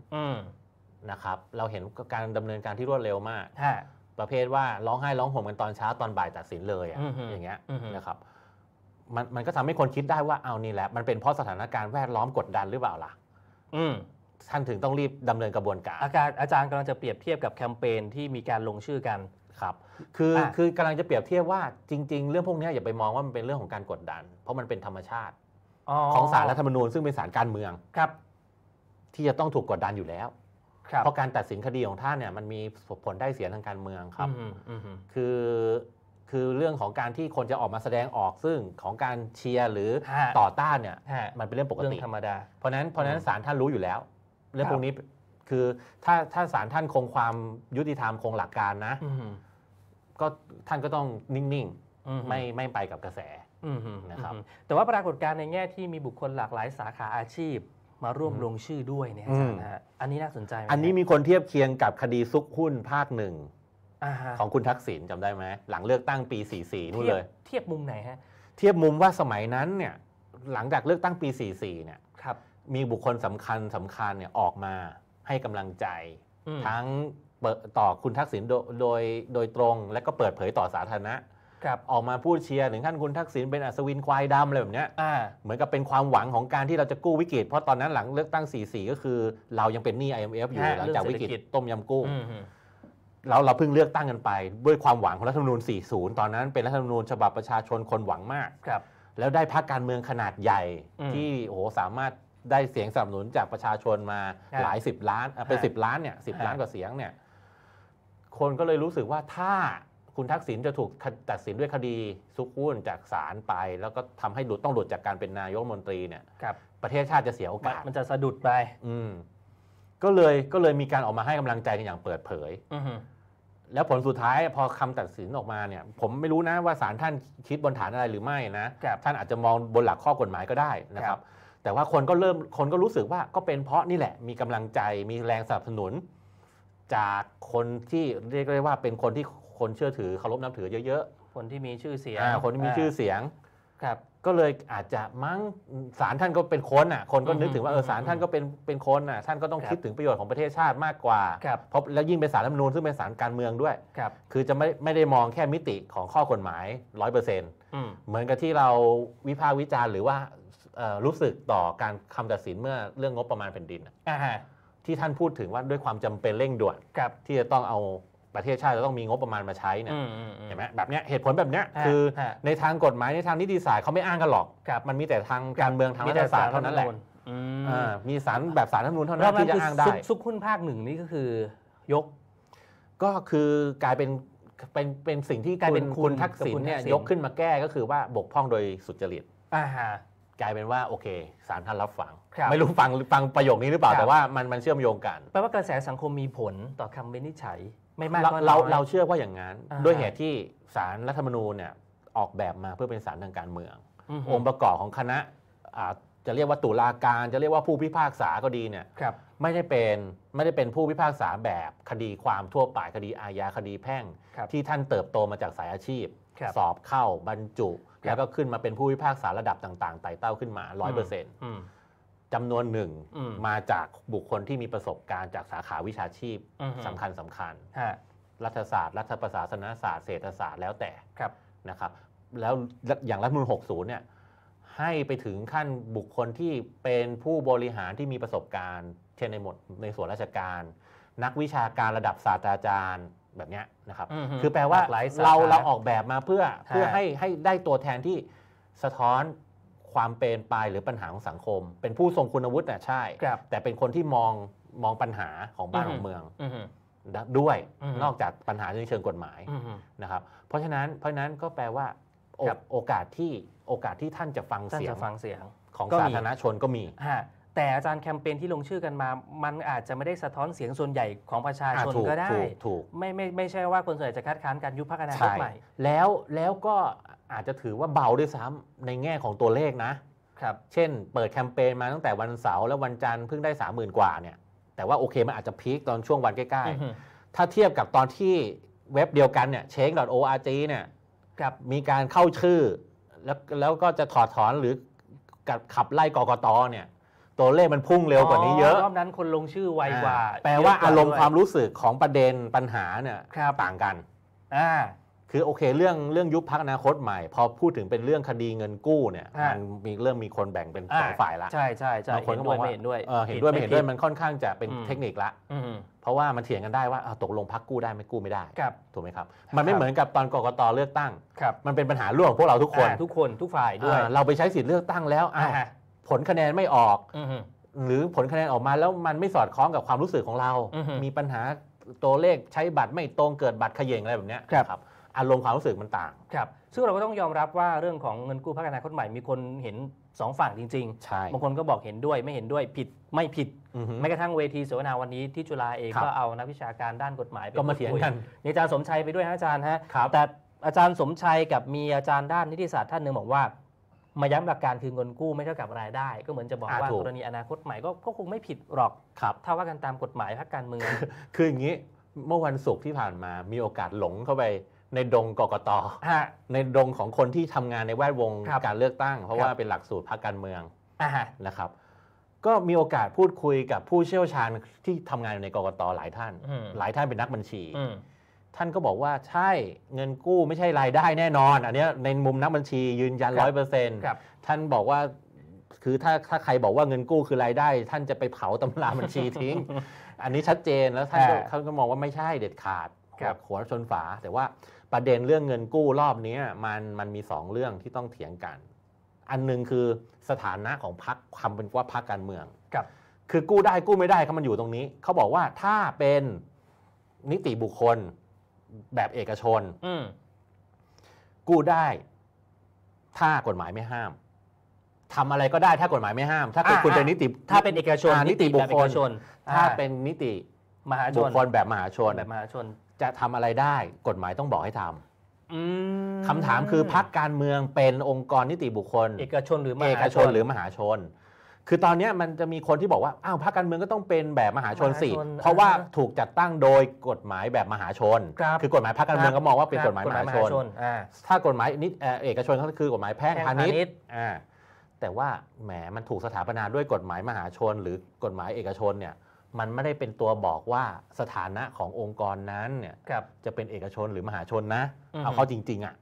นะครับ เราเห็นการดำเนินการที่รวดเร็วมากประเภทว่าร้องไห้ร้องห่มกันตอนเช้าตอนบ่ายตัดสินเลยอย่างเงี้ยนะครับมันมันก็ทำให้คนคิดได้ว่าเอานี่แหละมันเป็นเพราะสถานการณ์แวดล้อมกดดันหรือเปล่าล่ะ อืมท่านถึงต้องรีบดำเนินกระบวนการอาจารย์อาจารย์กำลังจะเปรียบเทียบกับแคมเปญที่มีการลงชื่อกันครับ คืออคือกำลังจะเปรียบเทียบว่าจริงๆ เรื่องพวกนี้อย่าไปมองว่ามันเป็นเรื่องของการกดดัน เพราะมันเป็นธรรมชาติอของสารรัฐธรรมนูญซึ่งเป็นสารการเมืองครับ ที่จะต้องถูกกดดันอยู่แล้วเพราะการตัดสินคดีของท่านเนี่ยมันมีผลได้เสียทางการเมืองครับคือคือเรื่องของการที่คนจะออกมาแสดงออกซึ่งของการเชียร์หรือต่อต้านเนี่ยมันเป็นเรื่องปกติเรื่องธรรมดาเพราะนั้นเพราะนั้นศาลท่านรู้อยู่แล้ว เรื่องพวกนี้คือถ้าถ้าศาลท่านคงความยุติธรรมคงหลักการนะก็ท่านก็ต้องนิ่งๆไม่ไม่ไปกับกระแสนะครับ แต่ว่าปรากฏการณ์ในแง่ที่มีบุคคลหลากหลายสาขาอาชีพมาร่วมลงชื่อด้วยเนี่ยอาจารย์ฮะอันนี้น่าสนใจ อันนี้มีคนเทียบเคียงกับคดีซุกหุ้นภาคหนึ่งของคุณทักษิณจำได้ไหมหลังเลือกตั้งปี44นู่นเลยเทียบมุมไหนฮะ เทียบมุมว่าสมัยนั้นเนี่ยหลังจากเลือกตั้งปี44เนี่ยครับมีบุคคลสำคัญสำคัญเนี่ยออกมาให้กำลังใจ ทั้งต่อคุณทักษิณโดยโดยตรง และก็เปิดเผยต่อสาธารณะออกมาพูดเชียร์ถึงท่านคุณทักษิณเป็นอัศวินควายดำอะไรแบบนี้เหมือนกับเป็นความหวังของการที่เราจะกู้วิกฤตเพราะตอนนั้นหลังเลือกตั้ง44ก็คือเรายังเป็นหนี้ IMF อยู่หลังจากวิกฤตต้มยำกุ้งเราเราเพิ่งเลือกตั้งกันไป ด้วยความหวังของรัฐธรรมนูญ40 ตอนนั้นเป็นรัฐธรรมนูญฉบับประชาชนคนหวังมาก ครับ แล้วได้พรรคการเมืองขนาดใหญ่ที่โอ้โหสามารถได้เสียงสนับสนุนจากประชาชนมาหลายสิบล้านเป็นสิบล้านเนี่ยสิบล้านกว่าเสียงเนี่ยคนก็เลยรู้สึกว่าถ้าคุณทักษิณจะถูกตัดสินด้วยคดีซุกหุ้นจากศาลไป แล้วก็ทำให้หลุดต้องหลุดจากการเป็นนายกมนตรีเนี่ยประเทศชาติจะเสียโอกาสมันจะสะดุดไป อืก็เลยก็เลยมีการออกมาให้กำลังใจกันอย่างเปิดเผยแล้วผลสุดท้ายพอคำตัดสินออกมาเนี่ย ผมไม่รู้นะว่าศาลท่านคิดบนฐานอะไรหรือไม่นะท่านอาจจะมองบนหลักข้อกฎหมายก็ได้นะครับ แต่ว่าคนก็เริ่มคนก็รู้สึกว่าก็เป็นเพราะนี่แหละมีกำลังใจมีแรงสนับสนุน จากคนที่เรียกได้ว่า เป็นคนที่คนเชื่อถือเคารพนับถือเยอะๆคนที่มีชื่อเสียงคนที่มีชื่อเสียงครับก็เลยอาจจะมั้งสารท่านก็เป็นคนอ่ะคนก็นึกถึงว่าเออสารท่านก็เป็นเป็นคนอ่ะท่านก็ต้องคิดถึงประโยชน์ของประเทศชาติมากกว่าเพราะแล้วยิ่งเป็นสารรัฐมนูลซึ่งเป็นสารการเมืองด้วยคคือจะไม่ไม่ได้มองแค่มิติของข้อกฎหมายร้อยเปอร์เซ็นต์เหมือนกับที่เราวิพากษ์วิจารณ์ หรือว่า รู้สึกต่อการคำตัดสินเมื่อเรื่องงบประมาณแผ่นดินที่ท่านพูดถึงว่าด้วยความจำเป็นเร่งด่วนที่จะต้องเอาประเทศชาติจะต้องมีงบประมาณมาใช้เนี่ยเห็นไหมแบบเนี้ยเหตุผลแบบเนี้ยคือ ในทางกฎหมายในทางนิติศาสตร์เขาไม่อ้างกันหรอกมันมีแต่ทางการเมืองทางรัฐศาสตร์เท่านั้นแหละมีสารแบบสารทั้งนู้นเท่านั้นที่จะอ้างได้ซุกหุ้นภาคหนึ่งนี่ก็คือยก ก็คือกลายเป็นเป็นเป็นสิ่งที่กลายเป็นคุณทักษิณเนี่ยยกขึ้นมาแก้ก็คือว่าบกพร่องโดยสุจริตกลายเป็นว่าโอเคสารท่านรับฟัง ไม่รู้ฟังฟังประโยคนี้หรือเปล่าแต่ว่ามันมันเชื่อมโยงกันแปลว่ากระแสสังคมมีผลต่อคำวินิจฉัยไม่มากเราเราเราเชื่อว่าอย่างนั้น ด้วยเหตุที่สารรัฐธรรมนูญเนี่ยออกแบบมาเพื่อเป็นสารทางการเมือง องค์ประกอบของคณะจะเรียกว่าตุลาการจะเรียกว่าผู้พิพากษาก็ดีเนี่ยครับไม่ได้เป็นไม่ได้เป็นผู้พิพากษาแบบคดีความทั่วไปคดีอาญาคดีแพ่ง ที่ท่านเติบโตมาจากสายอาชีพสอบเข้าบรรจุ แล้วก็ขึ้นมาเป็นผู้พิพากษาระดับต่างๆไต่เต้าขึ้นมาร้อยเปอร์เซ็นต์จำนวนหนึ่งมาจากบุคคลที่มีประสบการณ์ จากสาขาวิชาชีพสำคัญสำคัญรัฐศาสตร์ รัฐประศาสนศาสตร์เศรษฐศาสตร์แล้วแต่นะครับ แล้วอย่างรัฐมนุน60เนี่ยให้ไปถึงขั้นบุคคลที่เป็นผู้บริหารที่มีประสบการณ์ เช่นในหมดในส่วนราชการ นักวิชาการระดับศาสตราจารย์แบบนี้นะครับคือแปลว่าเราเราออกแบบมาเพื่อ เพื่อให้ให้ได้ตัวแทนที่สะท้อนความเป็นไปหรือปัญหาของสังคม เป็นผู้ทรงคุณวุฒิน่ะใช่แต่เป็นคนที่มองมองปัญหาของบ้านของเมืองด้วยนอกจากปัญหาในเชิงกฎหมายนะครับ เพราะฉะนั้นเพราะฉะนั้นก็แปลว่าโอกาสที่โอกาสที่ท่านจะฟังท่านเสียจะงฟังเสียง ของสาธารณชนก็มีฮแต่อาจารย์แคมเปญที่ลงชื่อกันมา มันอาจจะไม่ได้สะท้อนเสียงส่วนใหญ่ของประชาชนก็ได้ ถูกไม่ไม่ไม่ใช่ว่าคนส่วนใหญ่จะคัดค้านการยุบพรรคอนาคตใหม่ แล้วแล้วก็อาจจะถือว่าเบาด้วยซ้ำในแง่ของตัวเลขนะครับเช่นเปิดแคมเปญมาตั้งแต่วันเสาร์และวันจันทร์เพิ่งได้สามหมื่นกว่าเนี่ย แต่ว่าโอเคมันอาจจะพีคตอนช่วงวันใกล้ๆถ้าเทียบกับตอนที่เว็บเดียวกันเนี่ยเชง .org เนี่ยมีการเข้าชื่อ แล้วแล้วก็จะถอดถอนหรือขับไล่กกตเนี่ยตัวเลขมันพุ่งเร็วกว่านี้เยอะรอบนั้นคนลงชื่อไวกว่า แปลว่าอารมณ์ความรู้สึกของประเด็นปัญหาเนี่ยต่างกันอ่าคือโอเค เรื่องเรื่องยุบพักอนาคตใหม่พอพูดถึงเป็นเรื่องคดีเงินกู้เนี่ยมันมีเริ่มมีคนแบ่งเป็นสองฝ่ายละใช่ใช่ใช่บางคนก็บอกว่าเห็นด้วยเห็นด้วยไม่เห็นด้วยมันค่อนข้างจะเป็นเทคนิคละเพราะว่ามันเถียงกันได้ว่าตกลงพักกู้ได้ไม่กู้ไม่ได้ับถูกไหมครับ มันไม่เหมือนกับตอนกรกตเลือกตั้งมันเป็นปัญหาร่วมของพวกเราทุกคน ทุกคนทุกฝ่ายด้วยเราไปใช้สิทธิ์เลือกตั้งแล้วผลคะแนนไม่ออกหรือผลคะแนนออกมาแล้วมันไม่สอดคล้องกับความรู้สึกของเรา มีปัญหาตัวเลขใช้บัตรไม่ตรงเกิดบัตรขย่งอะไรแบบนี้ครับ อารมณ์ความรู้สึกมันต่าง ครับ ซึ่งเราก็ต้องยอมรับว่าเรื่องของเงินกู้พัฒนาคนใหม่มีคนเห็น2ฝั่งจริงๆใช่บางคนก็บอกเห็นด้วยไม่เห็นด้วยผิดไม่ผิดแม้กระทั่งเวทีเสวนาวันนี้ที่จุฬาเองก็เอานักวิชาการด้านกฎหมายไปมาเถียงกัน อาจารย์สมชัยไปด้วยฮะอาจารย์ฮะแต่อาจารย์สมชัยกับมีอาจารย์ด้านนิติศาสตร์ท่านหนึ่งบอกว่ามาย้ำหลักการคือเงินกู้ไม่เท่ากับรายได้ ก็เหมือนจะบอกอว่ากรณีอนาคตใหม่ก็คงไม่ผิดหรอกครับถ้าว่ากันตามกฎหมายพรรคการเมือง คืออย่างนี้เมื่อวันศุกร์ที่ผ่านมามีโอกาสหลงเข้าไป ในดงกกตในดงของคนที่ทำงานในแวดวงการเลือกตั้งเพราะว่าเป็นหลักสูตรพรรคการเมือง นะครับ ก็มีโอกาสพูดคุยกับผู้เชี่ยวชาญที่ทำงานอยู่ในกกตหลายท่าน หลายท่านเป็นนักบัญชีอืท่านก็บอกว่าใช่เงินกู้ไม่ใช่รายได้แน่นอนอันนี้ในมุมนักบัญชี ยืนยันร้อยเปอร์เซ็นต์ท่านบอกว่าคือถ้าถ้าใครบอกว่าเงินกู้คือรายได้ ท่านจะไปเผาตำราบัญชีทิ้ง อันนี้ชัดเจนแล้วท่านก็ท่านก็มองว่าไม่ใช่เด็ดขาดหัวชนฝาแต่ว่าประเด็นเรื่องเงินกู้รอบนี้มันมันมีสองเรื่องที่ต้องเถียงกันอันหนึ่งคือสถานะของพักคำเป็นว่าพักการเมืองครับ คือกู้ได้กู้ไม่ได้เขามันอยู่ตรงนี้เขาบอกว่าถ้าเป็นนิติบุคคลแบบเอกชนกู้ได้ ถ้ากฎหมายไม่ห้ามทำอะไรก็ได้ถ้ากฎหมายไม่ห้าม ถ้าคุณเป็นนิติ ถ้าเป็นเอกชน นิติบุคคลถ้าเป็นนิติมหาชนบุคคลแบบมหาชนแบบมหาชน จะทำอะไรได้ กฎหมายต้องบอกให้ทำคำถามคือพักการเมืองเป็นองค์กรนิติบุคคลเอกชนหรือมหาชนหรือมหาชนคือตอนนี้มันจะมีคนที่บอกว่าอ้าวพรรคการเมืองก็ต้องเป็นแบบมหาชนสิเพราะว่าถูกจัดตั้งโดยกฎหมายแบบมหาชน คือกฎหมายพรรคการเมืองก็มองว่าเป็นกฎหมายมหาชน ถ้ากฎหมายนิดเอกชนก็คือกฎหมายแพ่งพาณิชย์แต่ว่าแหมมันถูกสถาปนาด้วยกฎหมายมหาชน หรือกฎหมายเอกชนเนี่ยมันไม่ได้เป็นตัวบอกว่าสถานะขององค์กรนั้นเนี่ยจะเป็นเอกชนหรือมหาชนนะเอาเข้าจริงๆอ่ะ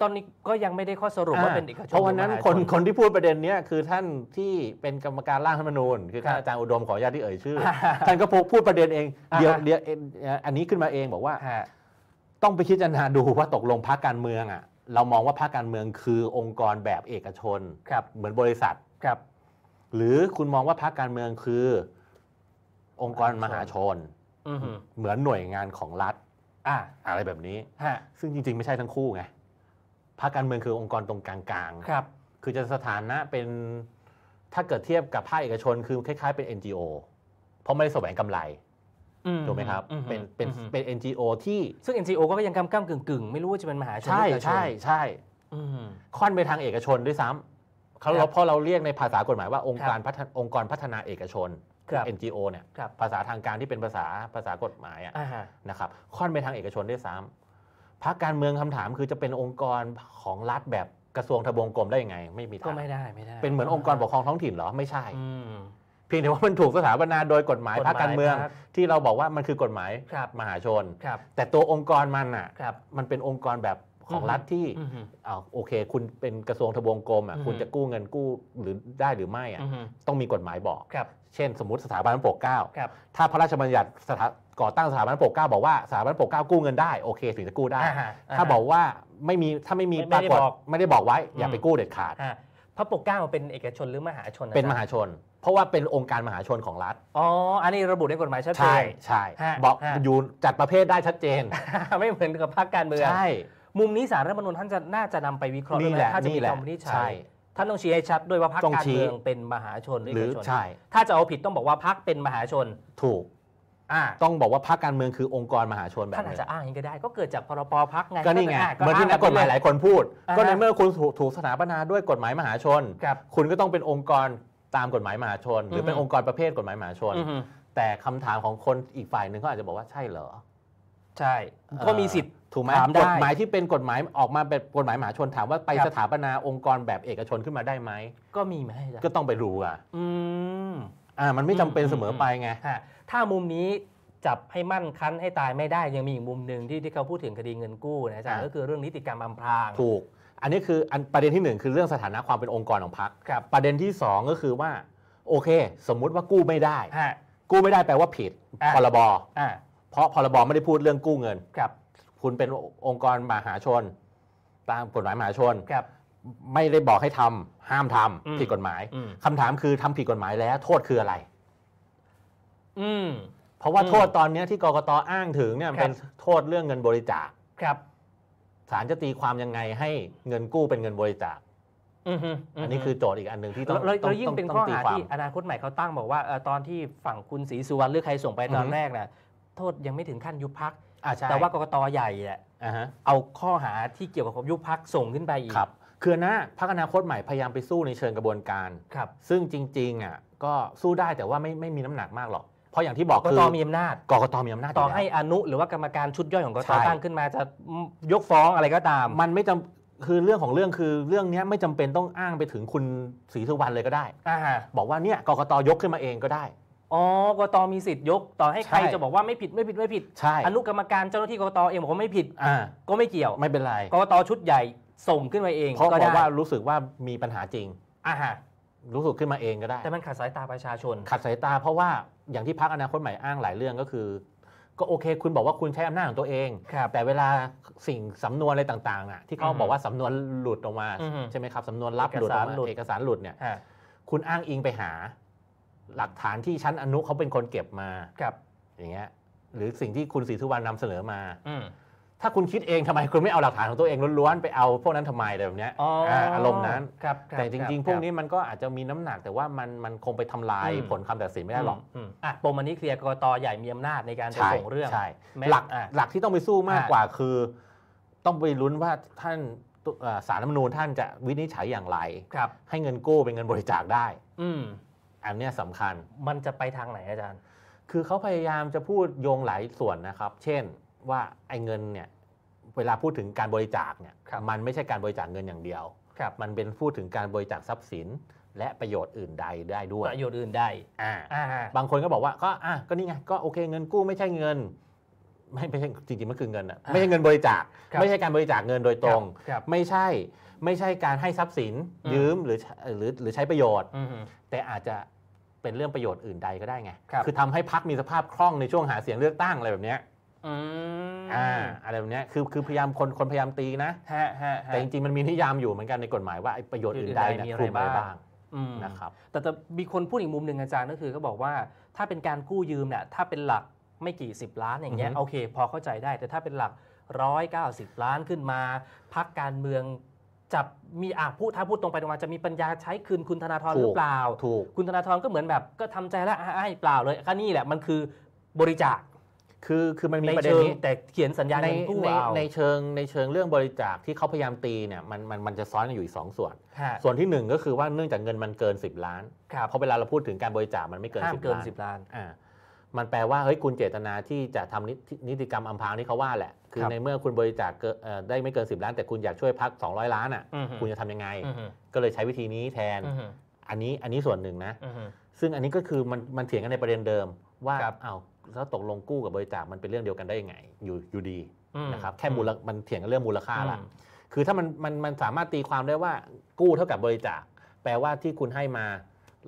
ตอนนี้ก็ยังไม่ได้ข้อสรุปว่าเป็นเอกชนเพราะวันนั้นคนคนที่พูดประเด็นนี้คือท่านที่เป็นกรรมการร่างรัฐมนูญคือท่านอาจารย์อุดมขออนุญาตที่เอ่ยชื่อท่านก็พูดประเด็นเองเดี๋ยวเดี๋ยวอันนี้ขึ้นมาเองบอกว่าต้องไปคิจารณาดูว่าตกลงพรรคการเมืองอ่ะเรามองว่าพรรคการเมืองคือองค์กรแบบเอกชนเหมือนบริษัทครับ หรือคุณมองว่าพรรคการเมืองคือ องค์กรมหาชนเหมือนหน่วยงานของรัฐอะไรแบบนี้ซึ่งจริงๆไม่ใช่ทั้งคู่ไงพรรคการเมืองคือองค์กรตรงกลางๆ ครับ คือจะสถานะเป็น ถ้าเกิดเทียบกับภาคเอกชนคือคล้ายๆเป็น NGO เพราะไม่ได้แสวงกำไรถูกไหมครับ เป็น เป็นเป็น NGO ที่ ซึ่ง NGO ก็ยังกำกำกึ่งกึ่งไม่รู้ว่าจะเป็นมหาชนใช่ ใช่ ใช่ค่อนไปทางเอกชนด้วยซ้ำ เขาเราพอเราเรียกในภาษากฎหมายว่าองค์การพัฒองค์กรพัฒนาเอกชน NGO เนี่ยภาษาทางการที่เป็นภาษา ภาษากฎหมายนะครับค่อนไปทางเอกชนด้วยซ้ำพรรคการเมืองคำถามคือจะเป็นองค์กรของรัฐแบบกระทรวงทบวงกรมได้ยังไง ไม่มีทางก็ไม่ได้ไม่ได้ เป็นเหมือนองค์กรปกครองท้องถิ่นเหรอไม่ใช่เพียงแต่ว่ามันถูกสถาปนาโดยกฎหมายพรรคการเมืองที่เราบอกว่ามันคือกฎหมายมหาชนแต่ตัวองค์กรมันอ่ะมันเป็นองค์กรแบบของรัฐที่อ่าโอเค คุณเป็นกระทรวงทบวงกรมอ่ะคุณจะกู้เงินกู้หรือได้หรือไม่อ่ะต้องมีกฎหมายบอกเช่นสมมติสถาบันปกเก้าถ้าพระราชบัญญัติก่อตั้งสถาบันปกเก้าบอกว่าสถาบันปกเก้ากู้เงินได้โอเคถึงจะกู้ได้ ถ้าบอกว่าไม่มีถ้าไม่มีปรากฏไม่ได้บอกไว้ อย่าไปกู้เด็ดขาดพระปกเก้าเป็นเอกชนหรือมหาชนเป็นมหาชน เพราะว่าเป็นองค์การมหาชนของรัฐอ๋ออันนี้ระบุในกฎหมายชัดเจนใช่ใช่บอกอยู่จัดประเภทได้ชัดเจน ไม่เหมือนกับพรรคการเมืองใช่มุมนี้สารรัฐมนุนท่านจะน่าจะนำไปวิเคราะห์ด้วยถ้าจะมีคำวินิจฉัยท่านต้องชี้ให้ชัดด้วยว่าพรรคการเมืองเป็นมหาชนหรือเอกชนใช่ถ้าจะเอาผิดต้องบอกว่าพรรคเป็นมหาชน ถูก ต้องบอกว่าพรรคการเมืองคือองค์กรมหาชนแบบท่านอาจจะอ้างอย่างก็ได้ ก็เกิดจากพรบพักไงก็นี่ไงเหมือนที่นักกฎหมายหลายคนพูดก็ในเมื่อคุณถูกสถาปนาด้วยกฎหมายมหาชน คุณก็ต้องเป็นองค์กรตามกฎหมายมหาชน หรือเป็นองค์กรประเภทกฎหมายมหาชน แต่คำถามของคนอีกฝ่ายหนึ่งเขาอาจจะบอกว่าใช่เหรอใช่ก็มีสิทธิ์ถูกไหมกฎหมายที่เป็นกฎหมายออกมาแบบกฎหมายมหาชนถามว่าไปสถาปนาองค์กรแบบเอกชนขึ้นมาได้ไหม ก็มีไหมจก็ต้องไปรู้อ่ะอืมอ่ามันไม่จำเป็นเสมอไปไงถ้ามุมนี้จับให้มั่นคั้นให้ตายไม่ได้ ยังมีอีกมุมหนึ่งที่ที่เขาพูดถึงคดีเงินกู้นะอาจารย์ะก็คือเรื่องนิติกรรมอำพรางถูก อันนี้คืออันประเด็นที่หนึ่งคือเรื่องสถานะความเป็นองค์กรของพรรคครับประเด็นที่สองก็คือว่า โอเค สมมุติว่ากู้ไม่ได้กู้ไม่ได้แปลว่าผิดพรบเพราะพรบไม่ได้พูดเรื่องกู้เงินครับคุณเป็นองค์กรมหาชน ตามกฎหมายมหาชน ครับไม่ได้บอกให้ทำห้ามทำผิดกฎหมาย คำถามคือทำผิดกฎหมายแล้ว โทษคืออะไร อืเพราะว่าโทษตอนนี้ที่กรกตอ้างถึง เนี่ยเป็นโทษเรื่องเงินบริจาคครับศาลจะตีความยังไงให้เงินกู้เป็นเงินบริจาคอันนี้คือโจทย์อีกอันหนึ่งที่ต้องต้องยิ่งเป็นข้อหาที่อนาคตใหม่เขาตั้งบอกว่าตอนที่ฝั่งคุณศรีสุวรรณหรือใครส่งไปตอนแรกน่ะโทษยังไม่ถึงขั้นยุบพักแต่ว่ากกตใหญ่เะอ่ยะเอาข้อหาที่เกี่ยวกับยุบพักส่งขึ้นไปอีกคือหน้าพักอนาคตใหม่ พยายามไปสู้ในเชิงกระบวนการครับ ซึ่งจริงๆอ่ะก็สู้ได้แต่ว่าไม่ไม่มีน้ำหนักมากหรอก เพราะอย่างที่บอกกรกตมีอำนาจกกตมีอำนาจต่อให้อนุหรือว่ากรรมการชุดย่อยของกกตตั้งขึ้นมา จะยกฟ้องอะไรก็ตาม มันไม่จำคือเรื่องของเรื่องคือเรื่องนี้ไม่จำเป็นต้องอ้างไปถึงคุณศรีสุวรรณเลยก็ได้อบอกว่าเนี่ยกกตยกขึ้นมาเองก็ได้อ๋อกตมีสิทธิ์ยกต่อให้ใครจะบอกว่าไม่ผิดไม่ผิดไม่ผิดใช่อนุกรรมการเจ้าหน้าที่ กตเองบอกว่าไม่ผิดก็ไม่เกี่ยว ไม่เป็นไร กตชุดใหญ่ส่งขึ้นมาเองเพราะบอกว่ารู้สึกว่ามีปัญหาจริงอ่าฮะ รู้สึกขึ้นมาเองก็ได้ แต่มันขัดสายตาประชาชน ขัดสายตาเพราะว่าอย่างที่พักอนาคตใหม่อ้างหลายเรื่องก็คือ ก็โอเค คุณบอกว่าคุณใช้อำนาจของตัวเอง แต่เวลาสิ่งสำนวนอะไรต่างๆ อ่ะ ที่เขาบอกว่าสำนวนหลุดออกมาใช่ไหมครับสำนวนลับหลุดออกมาเอกสารหลุดเนี่ยคุณอ้างอิงไปหาหลักฐานที่ชั้นอนุเขาเป็นคนเก็บมา ครับ อย่างเงี้ย หรือสิ่งที่คุณศรีสุวรรณนำเสนอมา ถ้าคุณคิดเองทำไม คุณไม่เอาหลักฐานของตัวเองล้วนๆไปเอาพวกนั้นทำไมอะไรแบบเนี้ยอารมณ์นั้น แต่จริงๆพวกนี้มันก็อาจจะมีน้ำหนักแต่ว่ามันมันคงไปทำลายผลคำตัดสินไม่ได้หรอก อ่ะปมอันนี้เคลียร์กรกตใหญ่มีอำนาจในการไปส่งเรื่องหลักหลักที่ต้องไปสู้มากกว่าคือ ต้องไปลุ้นว่าท่านสารรัฐมนูญท่านจะวินิจฉัยอย่างไร ให้เงินกู้เป็นเงินบริจาคได้อันเนี้ยสำคัญ มันจะไปทางไหนอาจารย์ คือเขาพยายามจะพูดโยงหลายส่วนนะครับ เช่นว่าไอ้เงินเนี่ย เวลาพูดถึงการบริจาคเนี่ย มันไม่ใช่การบริจาคเงินอย่างเดียวมันเป็นพูดถึงการบริจาคทรัพย์สินและประโยชน์อื่นใดได้ด้วย ประโยชน์อื่นใดอ่าบางคนก็บอกว่าก็อ่ะก็นี่ไงก็โอเคเงินกู้ไม่ใช่เงิน ไม่ไม่ใช่จริงๆมันคือเงินอะไม่ใช่เงินบริจาค ไม่ใช่การบริจาคเงินโดยตรง ไม่ใช่ ไม่ใช่การให้ทรัพย์สินยืมหรือหรือหรือใช้ประโยชน์ แต่อาจจะเป็นเรื่องประโยชน์อื่นใดก็ได้ไงคคือทำให้พักมีสภาพคล่องในช่วงหาเสียงเลือกตั้ง อะไรแบบเนี้ยอ่า อะไรแบบเนี้ยคือ คือพยายามคน คนพยายามตีนะฮะฮะ แต่จริงๆ มันมีนิยามอยู่เหมือนกันในกฎหมายว่าประโยชน์อื่นใดเนี่ยมีอะไรบ้าง นะครับ แต่จะมีคนพูดอีกมุมหนึ่งอาจารย์ก็คือก็บอกว่า ถ้าเป็นการกู้ยืมเนี่ย ถ้าเป็นหลักไม่กี่สิบล้านอย่างเงี้ยโอเค พอเข้าใจได้ แต่ถ้าเป็นหลักร้อยเก้าสิบล้านขึ้นมาพักการเมืองจะมีอ่ะพูดถ้าพูดตรงไปตรงมาจะมีปัญญาใช้คืนคุณธนาธรหรือเปล่า ถูก คุณธนาธรก็เหมือนแบบก็ทำใจแล้ว้ายเปล่าเลยก็นี่แหละมันคือบริจาคคือคือมันมีประเด็นนี้แต่เขียนสัญญาในในในเชิง ในเชิงเรื่องบริจาคที่เขาพยายามตีเนี่ยมันมันมันจะซ้อนกันอยู่อีกสองส่วน ส่วนที่หนึ่งก็คือว่าเนื่องจากเงินมันเกิน 10ล้านเพราะเวลาเราพูดถึงการบริจาคมันไม่เกินสิล้านล้านอ่ามันแปลว่าเฮ้ยคุณเจตนาที่จะทำนินิติกรรมอำพรางที่เขาว่าแหละคือในเมื่อคุณบริจาคได้ไม่เกิน 10 ล้านแต่คุณอยากช่วยพัก200 ล้านอ่ะคุณจะทำยังไงก็เลยใช้วิธีนี้แทน อันนี้อันนี้ส่วนหนึ่งนะ ซึ่งอันนี้ก็คือมันมันเถียงกันในประเด็นเดิมว่าเอ้าวแล้วตกลงกู้กับบริจาคมันเป็นเรื่องเดียวกันได้ยังไง อยู่อยู่ดีนะครับแค่มูลมันเถียงกันเรื่องมูลค่าละคือถ้ามันมันมันสามารถตีความได้ว่ากู้เท่ากับบริจาคแปลว่าที่คุณให้มา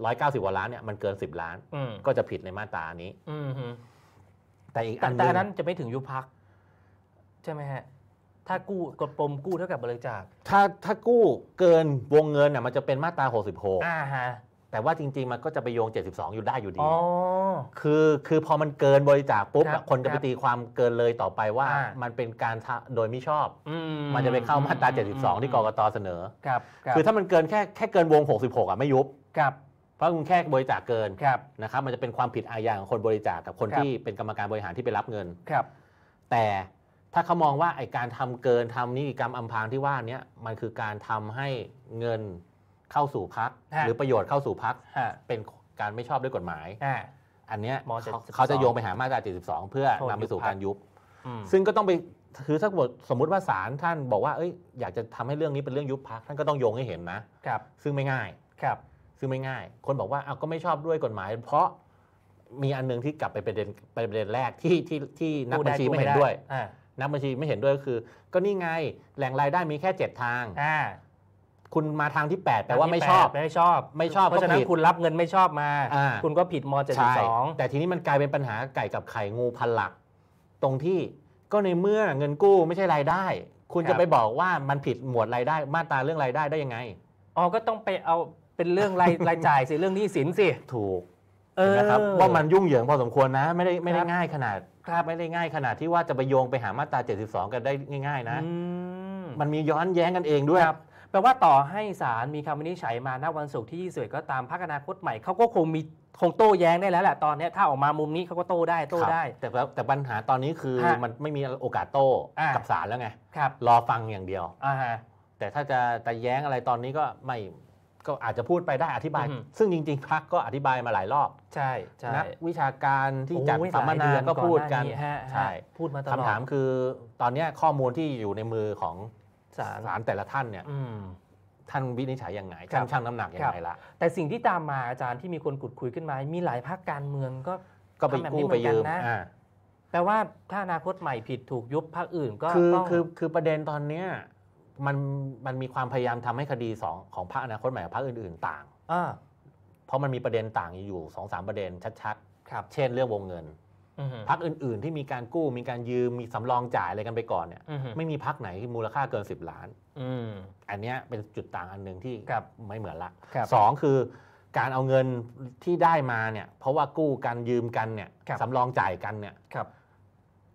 ร้อยเก้าสิบกว่าล้านเนี่ยมันเกินสิบล้านก็จะผิดในมาตรานี้ อืแต่อีกอันแต่นั้นจะไม่ถึงยุบพักใช่ไหมฮะ ถ้ากู้กดปมกู้เท่ากับบริจาคถ้าถ้ากู้เกินวงเงินเนี่ยมันจะเป็นมาตราอ่าฮะหกแต่ว่าจริง ๆ มันก็จะไปโยง 72 อยู่ได้อยู่ดีคือคือพอมันเกินบริจาคปุ๊บคนจะไปตีความเกินเลยต่อไปว่า มันเป็นการโดยไม่ชอบอมันจะไปเข้ามาตรา72 ที่กรกตเสนอ ครับคือถ้ามันเกินแค่แค่ เกินวง66อ่ะไม่ยุบครับเพราะคุณแค่บริจาคเกินนะครับ มันจะเป็นความผิดอาญาของคนบริจาคกับคนคบที่เป็นกรรมการบริหารที่ไปรับเงินครับ แต่ถ้าเขามองว่าไอการทำเกินทำนิติกรรมอำพางที่ว่าเนี้ยมันคือการทำให้เงินเข้าสู่พักหรือประโยชน์เข้าสู่พักเป็นการไม่ชอบด้วยกฎหมายอันเนี้ยเขาจะโยงไปหามาตรา72เพื่อนำนำไปสู่การยุบซึ่งก็ต้องไปคือถ้าสมมุติว่าศาลท่านบอกว่าเอ้ยอยากจะทำให้เรื่องนี้เป็นเรื่องยุบพักท่านก็ต้องโยงให้เห็นนะครับ ซึ่งไม่ง่ายครับซึ่งไม่ง่าย คนบอกว่าเอาก็ไม่ชอบด้วยกฎหมาย เพราะมีอันนึงที่กลับไปประเด็นประเด็นแรกที่ที่ที่นักบัญชีไม่เห็นด้วยนักบัญชีไม่เห็นด้วยก็คือ ก็นี่ไง แหล่งรายได้มีแค่เจ็ดทางคุณมาทางที่8แปลว่าไม่ชอบไม่ชอบ ไม่ชอบ เพราะฉะนั้นคุณรับเงินไม่ชอบมาคุณก็ผิดม .72 แต่ทีนี้มันกลายเป็นปัญหาไก่กับไข่งูพันหลัก ตรงที่ก็ในเมื่อเงินกู้ไม่ใช่รายได้ คุณจะไปบอกว่ามันผิดหมวดรายได้มาตราเรื่องรายได้ได้ยังไงอ๋อก็ต้องไปเอาเป็นเรื่องรายรายจ่ายสิเรื่องหนี้สินสิ ถูกเห็นะครับว่ามันยุ่งเหยิงพอสมควรนะ ไม่ได้ไม่ได้ง่ายขนาดครับไม่ได้ง่ายขนาดที่ว่าจะไปโยงไปหามาตรา72 กันได้ง่าย ๆ นะมันมีย้อนแย้งกันเองด้วยครับแปลว่าต่อให้ศาลมีคำวินิจฉัยมาณวันศุกร์ที่21ก็ตามพรรคอนาคตใหม่เขาก็คงมีคงโต้แย้งได้แล้วแหละตอนนี้ถ้าออกมามุมนี้เขาก็โต้ได้โต้ได้ แต่แต่ปัญหาตอนนี้คือมันไม่มีโอกาสโต้อ่ากับศาลแล้วไงครับ รอฟังอย่างเดียวอ่าแต่ถ้าจะแต่แย้งอะไรตอนนี้ก็ไม่ก็อาจจะพูดไปได้อธิบาย ซึ่งจริงๆพักก็อธิบายมาหลายรอบ ใช่ใช่นักวิชาการที่จัดอสัมมนาก็พูดกัน ใช่พูดมาตลอดคำถามคือตอนนี้ข้อมูลที่อยู่ในมือของสารสารแต่ละท่านเนี่ยท่านวินิจฉัยยังไงช่านชั่งน้ำหนักยังไงละแต่สิ่งที่ตามมาอาจารย์ที่มีคนกุดคุยขึ้นมามีหลายภาคการเมืองก็ก็ไปกู้ไปยืมนกันนะแปลว่าถ้าอนาคตใหม่ผิดถูกยุบพัคอื่นก็คือคือคือประเด็นตอนเนี้ยมันมันมีความพยายามทำให้คดีสอง ของพรรคอนาคตใหม่กับพรรคอื่นๆ ต่างอ่าเพราะมันมีประเด็นต่างอยู่สองสามประเด็นชัดๆ ครับ เช่นเรื่องวงเงินพรรคอื่น ๆ ที่มีการกู้มีการยืมมีสำรองจ่ายอะไรกันไปก่อนเนี่ยไม่มีพรรคไหนที่มูลค่าเกิน10ล้านอันนี้เป็นจุดต่างอันหนึ่งที่ไม่เหมือนละ สองคือ การเอาเงินที่ได้มาเนี่ย เพราะว่ากู้กันยืมกันเนี่ยสำรองจ่ายกันเนี่ย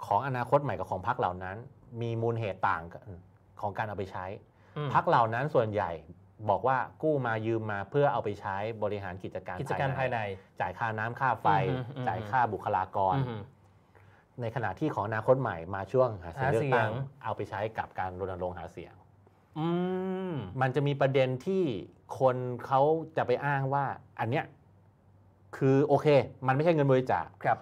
ของอนาคตใหม่กับของพรรคเหล่านั้น มีมูลเหตุต่างกันของการเอาไปใช้ พักเหล่านั้นส่วนใหญ่บอกว่ากู้มายืมมาเพื่อเอาไปใช้บริหารกิจการกิจการภายในจ่ายค่าน้ำค่าไฟ จ่ายค่าบุคลากร ในขณะที่ของอนาคตใหม่มาช่วงหาเสียงเลือกตั้งเอาไปใช้กับการรณรงค์หาเสียงมันจะมีประเด็นที่คนเขาจะไปอ้างว่า อันเนี้ย คือโอเค มันไม่ใช่เงินบริจาคครับ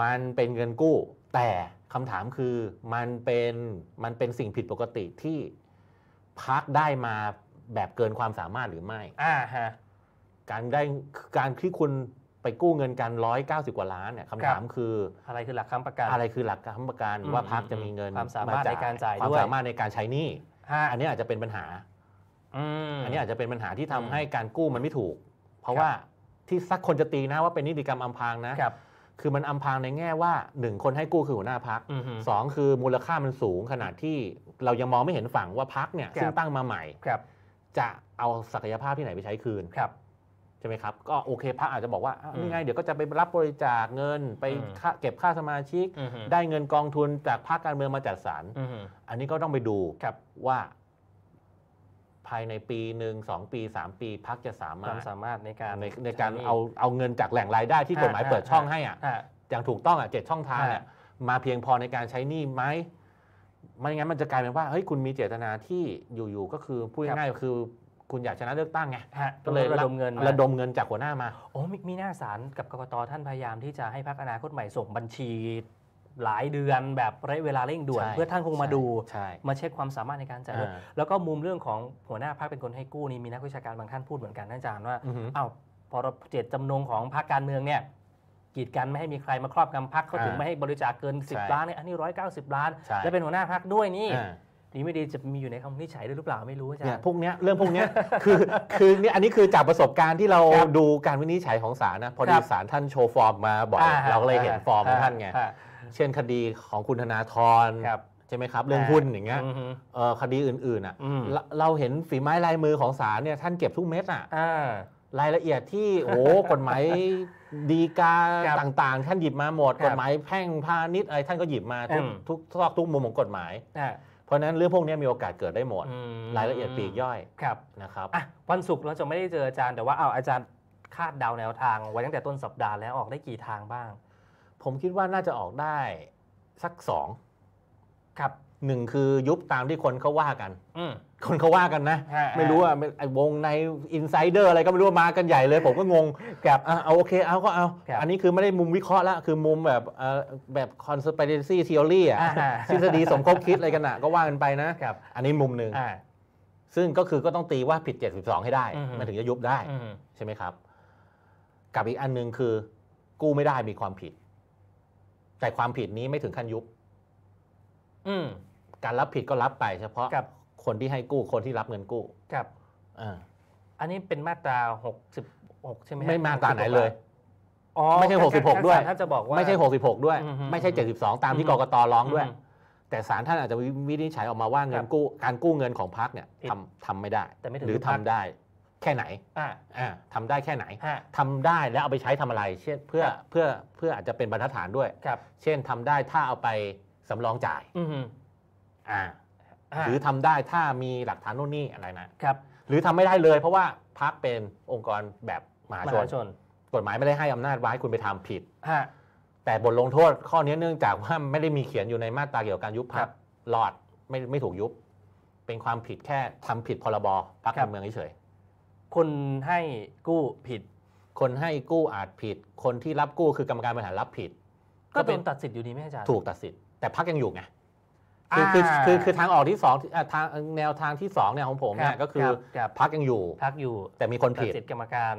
มันเป็นเงินกู้ แต่คำถามคือมันเป็นมันเป็นสิ่งผิดปกติที่พักได้มาแบบเกินความสามารถหรือไม่อ่าฮะการได้การที่คุณไปกู้เงินกันร้อยเก้าสิบกว่าล้านเนี่ยคำถามคือ อะไรคือ หลักค้ำประกัน อะไรคือหลักค้ำประกัน ว่าพักจะมีเงินความสามารถในการจ่ายความสามารถในการใช้หนี้อันนี้อาจจะเป็นปัญหาอันนี้อาจจะเป็นปัญหาที่ทำให้การกู้มันไม่ถูก เพราะว่าที่สักคนจะตีนะว่าเป็นนิติกรรมอำพางนะคือมันอำพางในแง่ว่าหนึ่งคนให้กู้คือหัวหน้าพักสองคือมูลค่ามันสูงขนาดที่เรายังมองไม่เห็นฝั่งว่าพักเนี่ยซึ่งตั้งมาใหม่จะเอาศักยภาพที่ไหนไปใช้คืนครับใช่ไหมครับ ก็โอเคพักอาจจะบอกว่านี่ไงเดี๋ยวก็จะไปรับบริจาคเงินไปเก็บค่าสมาชิก ได้เงินกองทุนจากภาคการเมืองมาจัดสรรอันนี้ก็ต้องไปดูว่าภายในปีหนึ่งสองปีสามปีพักจะสามาวารมถสามารถในการในในการเอาเอาเงินจากแหล่งรายได้ที่กฎหมายเปิดช่องให้อ่ะอย่างถูกต้องอ่ะเจ็ดช่องทางอ่ะมาเพียงพอในการใช้หนี้ไหมไม่งั้นมันจะกลายเป็นว่าเฮ้ยคุณมีเจตนาที่อยู่ๆก็คือ พูดง่ายๆก็คือคุณอยากชนะเลือกตั้งไงฮะก็เลยระดมเงินระดมเงินจากหัวหน้ามาโอ้มีหน้าสารกับกกตท่านพยายามที่จะให้พักอนาคตใหม่ส่งบัญชีหลายเดือนแบบรเวลาเร่งด่วนเพื่อท่านคงมาดู มาเช็คความสามารถในการจ่ายแล้วก็มุมเรื่องของหัวหน้ารรคเป็นคนให้กู้นี่มีนักวิชาการบางท่านพูดเหมือนกันท่านอาจารย์ว่าอ้าวพอเราเจตจำนงของพรรคการเมืองเนี่ยกีดกันไม่ให้มีใครมาครอบงำพรรคเขาถึงไม่ให้บริจาคเกิน 10ล้านเนี่ยอันนี้ร้อยเก้าสิบล้านและเป็นหัวหน้าพักด้วยนี่ดีไม่ดีจะมีอยู่ในคำวินิจฉัยด้วยหรือเปล่าไม่รู้อาจารย์เนี่ยพวกเนี้ยเรื่องพวกเนี้ย คือคือเนี่ยอันนี้คือจากประสบการณ์ที่เราดูการวินิจฉัยของศาลนะพอดีศาลท่านโชว์ฟอร์มมาบ่อยเราก็เลยเห็นฟอร์มท่านไงเช่นคดีของคุณธนาธรใช่ไหมครับ เรื่องหุ้นอย่างเงี้ยคดีอื่นๆอ่ะเราเห็นฝีไม้ลายมือของศาลเนี่ยท่านเก็บทุกเม็ดอ่ะรายละเอียดที่โอ้กฎหมายดีกาต่าง ๆ ท่านหยิบมาหมดกฎหมายแพ่งพาณิชย์อะไรท่านก็หยิบมาทุกทุกซอกทุกมุมของกฎหมายเพราะนั้นเรื่องพวกนี้มีโอกาสเกิดได้หมด รายละเอียดปีกย่อยครับนะครับวันศุกร์เราจะไม่ได้เจออาจารย์แต่ว่าเอาอาจารย์คาดเดาแนวทางไว้ตั้งแต่ต้นสัปดาห์แล้วออกได้กี่ทางบ้างผมคิดว่าน่าจะออกได้สักสองครับหนึ่งคือยุบตามที่คนเขาว่ากัน คนเขาว่ากันนะ ไม่รู้ว่าอวงในอินไซเดอร์อะไรก็ไม่รู้มากันใหญ่เลย ผมก็งงแบบเอาโอเคเอาก็เอา อันนี้คือไม่ได้มุมวิเคราะห์ละคือมุมแบบแบบคอนซ o ป s p i r a c y theory อ่ะทฤษฎีสมคบคิดอะไรกันอ่ะ ก็ว่ากันไปนะ อันนี้มุมหนึ่ง ซึ่งก็คือก็ต้องตีว่าผิด 72 ให้ได้ มันถึงจะยุบได้ใช่ไหมครับกับอีกอันหนึ่งคือกู้ไม่ได้มีความผิดแต่ความผิดนี้ไม่ถึงขั้นยุบอืมการรับผิดก็รับไปเฉพาะกับคนที่ให้กู้คนที่รับเงินกู้รับอ่าอันนี้เป็นมาตราหกสิบหกใช่ไหม ไม่มาตราไหนเลยไม่ใช่หกสิบหกด้วยท่านจะบอกว่าไม่ใช่หกสิบหกด้วย ไม่ใช่เจ็ดสิบสองตามที่กรกตร้องด้วย แต่ศาลท่านอาจจะวินิจฉัยออกมาว่าเงินกู้ การกู้เงินของพรรคเนี่ยทำทำไม่ได้ หรือทำได้แค่ไหนทำทำได้แค่ไหนทำได้แล้วเอาไปใช้ทำอะไร เช่นเพื่อเพื่อเพื่ออาจจะเป็นบรรทัดฐานด้วยเช่นทำได้ถ้าเอาไปสำรองจ่าย หรือทำได้ถ้ามีหลักฐานโน่นนี่อะไรนะครับหรือทำไม่ได้เลย เพราะว่าพักเป็นองค์กรแบบมหาชนชน กฎหมายไม่ได้ให้อำนาจไว้ให้คุณไปทำผิด แต่บทลงโทษข้อนี้เนื่องจากว่าไม่ได้มีเขียนอยู่ในมาตราเกี่ยวกับการยุบพรรคักหลอด ไม่ไม่ถูกยุบ เป็นความผิดแค่ทำผิดพรบพรรคักการเมืองเฉยคนให้กู้ผิด คนให้กู้อาจผิด คนที่รับกู้คือกรรมการบริหารรับผิด ก็เป็นตัดสิทธิ์อยู่ดีไหมอาจารย์ถูกตัดสิทธิ์ แต่พักยังอยู่ไงคือคือคือทางออกที่สองทางแนวทางที่สองเนี่ยของผมเนี่ยก็คือพักยังอยู่พักอยู่ แต่มีคนผิดสิทธิกรรมการ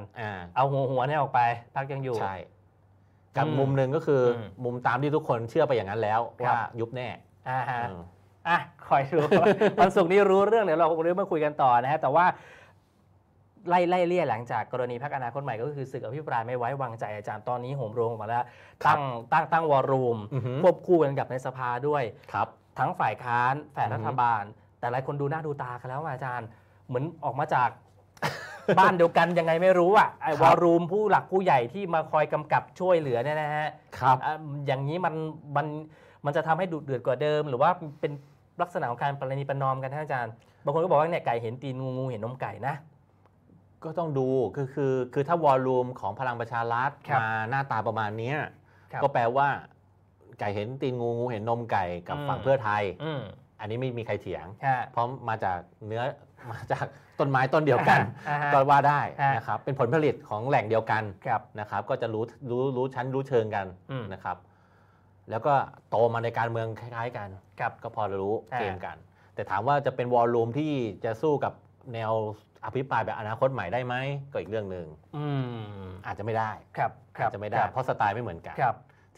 เอาหัวหัวเนี่ยออกไป พักยังอยู่ ใช่กับมุมหนึ่งก็คือมุมตามที่ทุกคนเชื่อไปอย่างนั้นแล้วว่ายุบแน่อ่าฮะอ่ะคอยดูวันศุกร์นี้รู้เรื่องเดี๋ยวเราคงเรื่องมาคุยกันต่อนะฮะแต่ว่าไล่ไล่เลี่ยหลังจากกรณีพักอนาคตใหม่ก็คือศึกอภิปรายไม่ไว้วางใจอาจารย์ตอนนี้โหมโรงมาแล้ว ตั้งตั้งตั้งวอร์รูมควบคู่กันกับในสภาด้วย ครับ ทั้งฝ่ายค้านฝ่ายรัฐบาล แต่หลายคนดูหน้าดูตากันแล้วอาจารย์เหมือนออกมาจาก บ้านเดียวกันยังไงไม่รู้อ่ะไอ้วอรูมผู้หลักผู้ใหญ่ที่มาคอยกำกับช่วยเหลือเนี่ยนะฮะครับอย่างนี้มันมันมันจะทำให้ดุเดือดกว่าเดิม หรือว่าเป็นลักษณะของการประนีประนอมกันท่านอาจารย์บางคนก็บอกว่าเนี่ยไก่เห็นตีนงูงูเห็นนมไก่นะก็ต้องดู คือคือ คือ ถ้า วอลลุ่มของพลังประชารัฐมาหน้าตาประมาณนี้ ก็แปลว่า ไก่เห็นตีนงู งูเห็นนมไก่กับฝั่งเพื่อไทย อันนี้ไม่มีใครเถียง เพราะมาจากเนื้อมาจากต้นไม้ต้นเดียวกันก็ว่าได้นะครับ เป็นผลผลิตของแหล่งเดียวกันนะครับ ก็จะรู้ รู้ รู้ชั้นรู้เชิงกันนะครับ แล้วก็โตมาในการเมืองคล้าย ๆ กันก็พอรู้เกมกัน แต่ถามว่าจะเป็น วอลลุ่มที่จะสู้กับแนวอภิปรายแบบอนาคตใหม่ได้ไหมก็อีกเรื่องหนึ่งอาจจะไม่ได้ครับอาจจะไม่ได้ เพราะสไตล์ไม่เหมือนกัน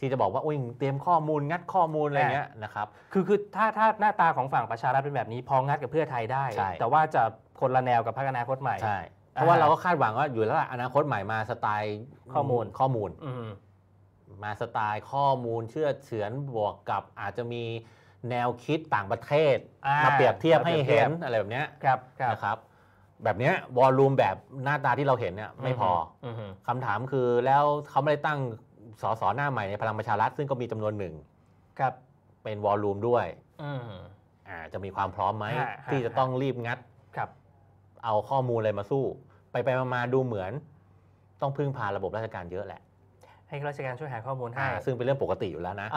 ที่จะบอกว่าอุ้ยเตรียมข้อมูลงัดข้อมูลอะไรเงี้ยนะครับคือคือถ้าถ้าหน้าตาของฝั่งประชารัฐเป็นแบบนี้พองัดกับเพื่อไทยได้ แต่ว่าจะคนละแนวกับพรรคอนาคตใหม่่เพราะว่าเราก็คาดหวังว่าอยู่แล้วอนาคตใหม่มาสไตล์ข้อมูลข้อมูลมาสไตล์ข้อมูลเชื่อเฉือนบวกกับ อาจจะมีแนวคิดต่างประเทศมาเปรียบเทียบให้เห็นอะไรแบบนี้นะครับแบบเนี้ยวอลลุ่มแบบหน้าตาที่เราเห็นเนี่ยไม่พออคำถามคือแล้วเขาไม่ได้ตั้งสสหน้าใหม่ในพลังประชารัฐ ซึ่งก็มีจำนวนหนึ่งครับเป็นวอลลุ่มด้วยอ่าจะมีความพร้อมไหมที่จะต้องรีบงัดครับ เอาข้อมูลอะไรมาสู้ ไปไปมาดูเหมือนต้องพึ่งพาระบบราชการเยอะแหละให้ราชการช่วยหาข้อมูลให้ ซึ่งเป็นเรื่องปกติอยู่แล้วนะ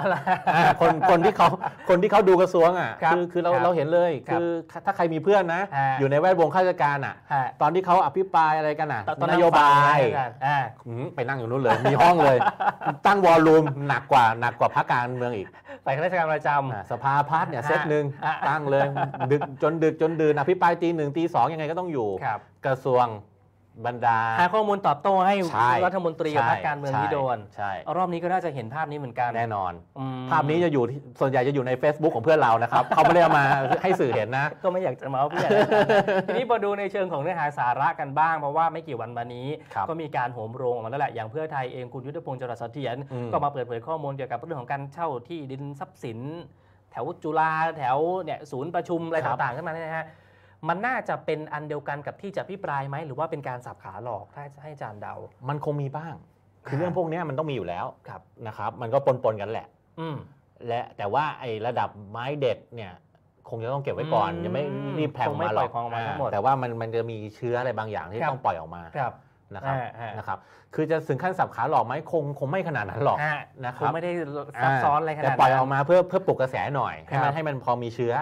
คนคนที่เขาคนที่เขาดูกระทรวงอ่ะ คือ คือเราเราเห็นเลย คือถ้าใครมีเพื่อนนะ อยู่ในแวดวงข้าราชการอ่ะ ตอนที่เขาอภิปรายอะไรกันอ่ะ นโยบาย ไปนั่งอยู่นู้นเลย มีห้องเลย ตั้งวอลลุ่มหนักกว่าหนักกว่าพักการเมืองอีกไปข้าราชการประจำสภาพัฒน์เนี่ยเซตหนึ่งตั้งเลย ดึกจนดึกจนดื่นอภิปรายตีหนึ่งตีสองยังไงก็ต้องอยู่ กระทรวงบรรดาหาข้อมูลตอบโต้ให้รัฐมนตรีกับรรกการเมืองที่โดน รอบนี้ก็น่าจะเห็นภาพนี้เหมือนกัน แน่นอน ภาพนี้จะอยู่ส่วนใหญ่จะอยู่ใน Facebook ของเพื่อนเรานะครับ เขาไม่ได้มาให้สื่อเห็นนะ ก็ไม่อยากจะมาเพื่อนทีนี้มาดูในเชิงของเนื้อหาสาระกันบ้าง เพราะว่าไม่กี่วันมานี้ก็มีการโหมโรงออกมาแล้วแหละ อย่างเพื่อไทยเองคุณยุทธพงศ์จรัสเถียนก็มาเปิดเผยข้อมูลเกี่ยวกับเรื่องของการเช่าที่ดินทรัพย์สิน แถวจุฬาแถวเนี่ยศูนย์ประชุมอะไรต่างๆขึ้นมาเนี่ยนะฮะมันน่าจะเป็นอันเดียวกันกับที่จะพิปรายไหมหรือว่าเป็นการสับขาหลอกถ้าให้อาจารย์เดา มันคงมีบ้าง คือเรื่องพวกนี้มันต้องมีอยู่แล้วครับนะครับ มันก็ปนปนกันแหละ อืและแต่ว่าไอ้ระดับไม้เด็ดเนี่ย คงจะต้องเก็บไว้ก่อน ยังไม่รีบแผ่ออกมาหรอกแต่ว่ามันมันจะมีเชื้ออะไรบางอย่างที่ต้องปล่อยออกมาครับนะครับ นะครับ คือจะถึงขั้นสับขาหลอกไหมคง คงไม่ขนาดนั้นหรอกนะครับไม่ได้ซับซ้อนอะไรขนาดนั้นแต่ปล่อยออกมาเพื่อเพื่อปลุกกระแสหน่อย ให้มันให้มันพอมีเชื้อ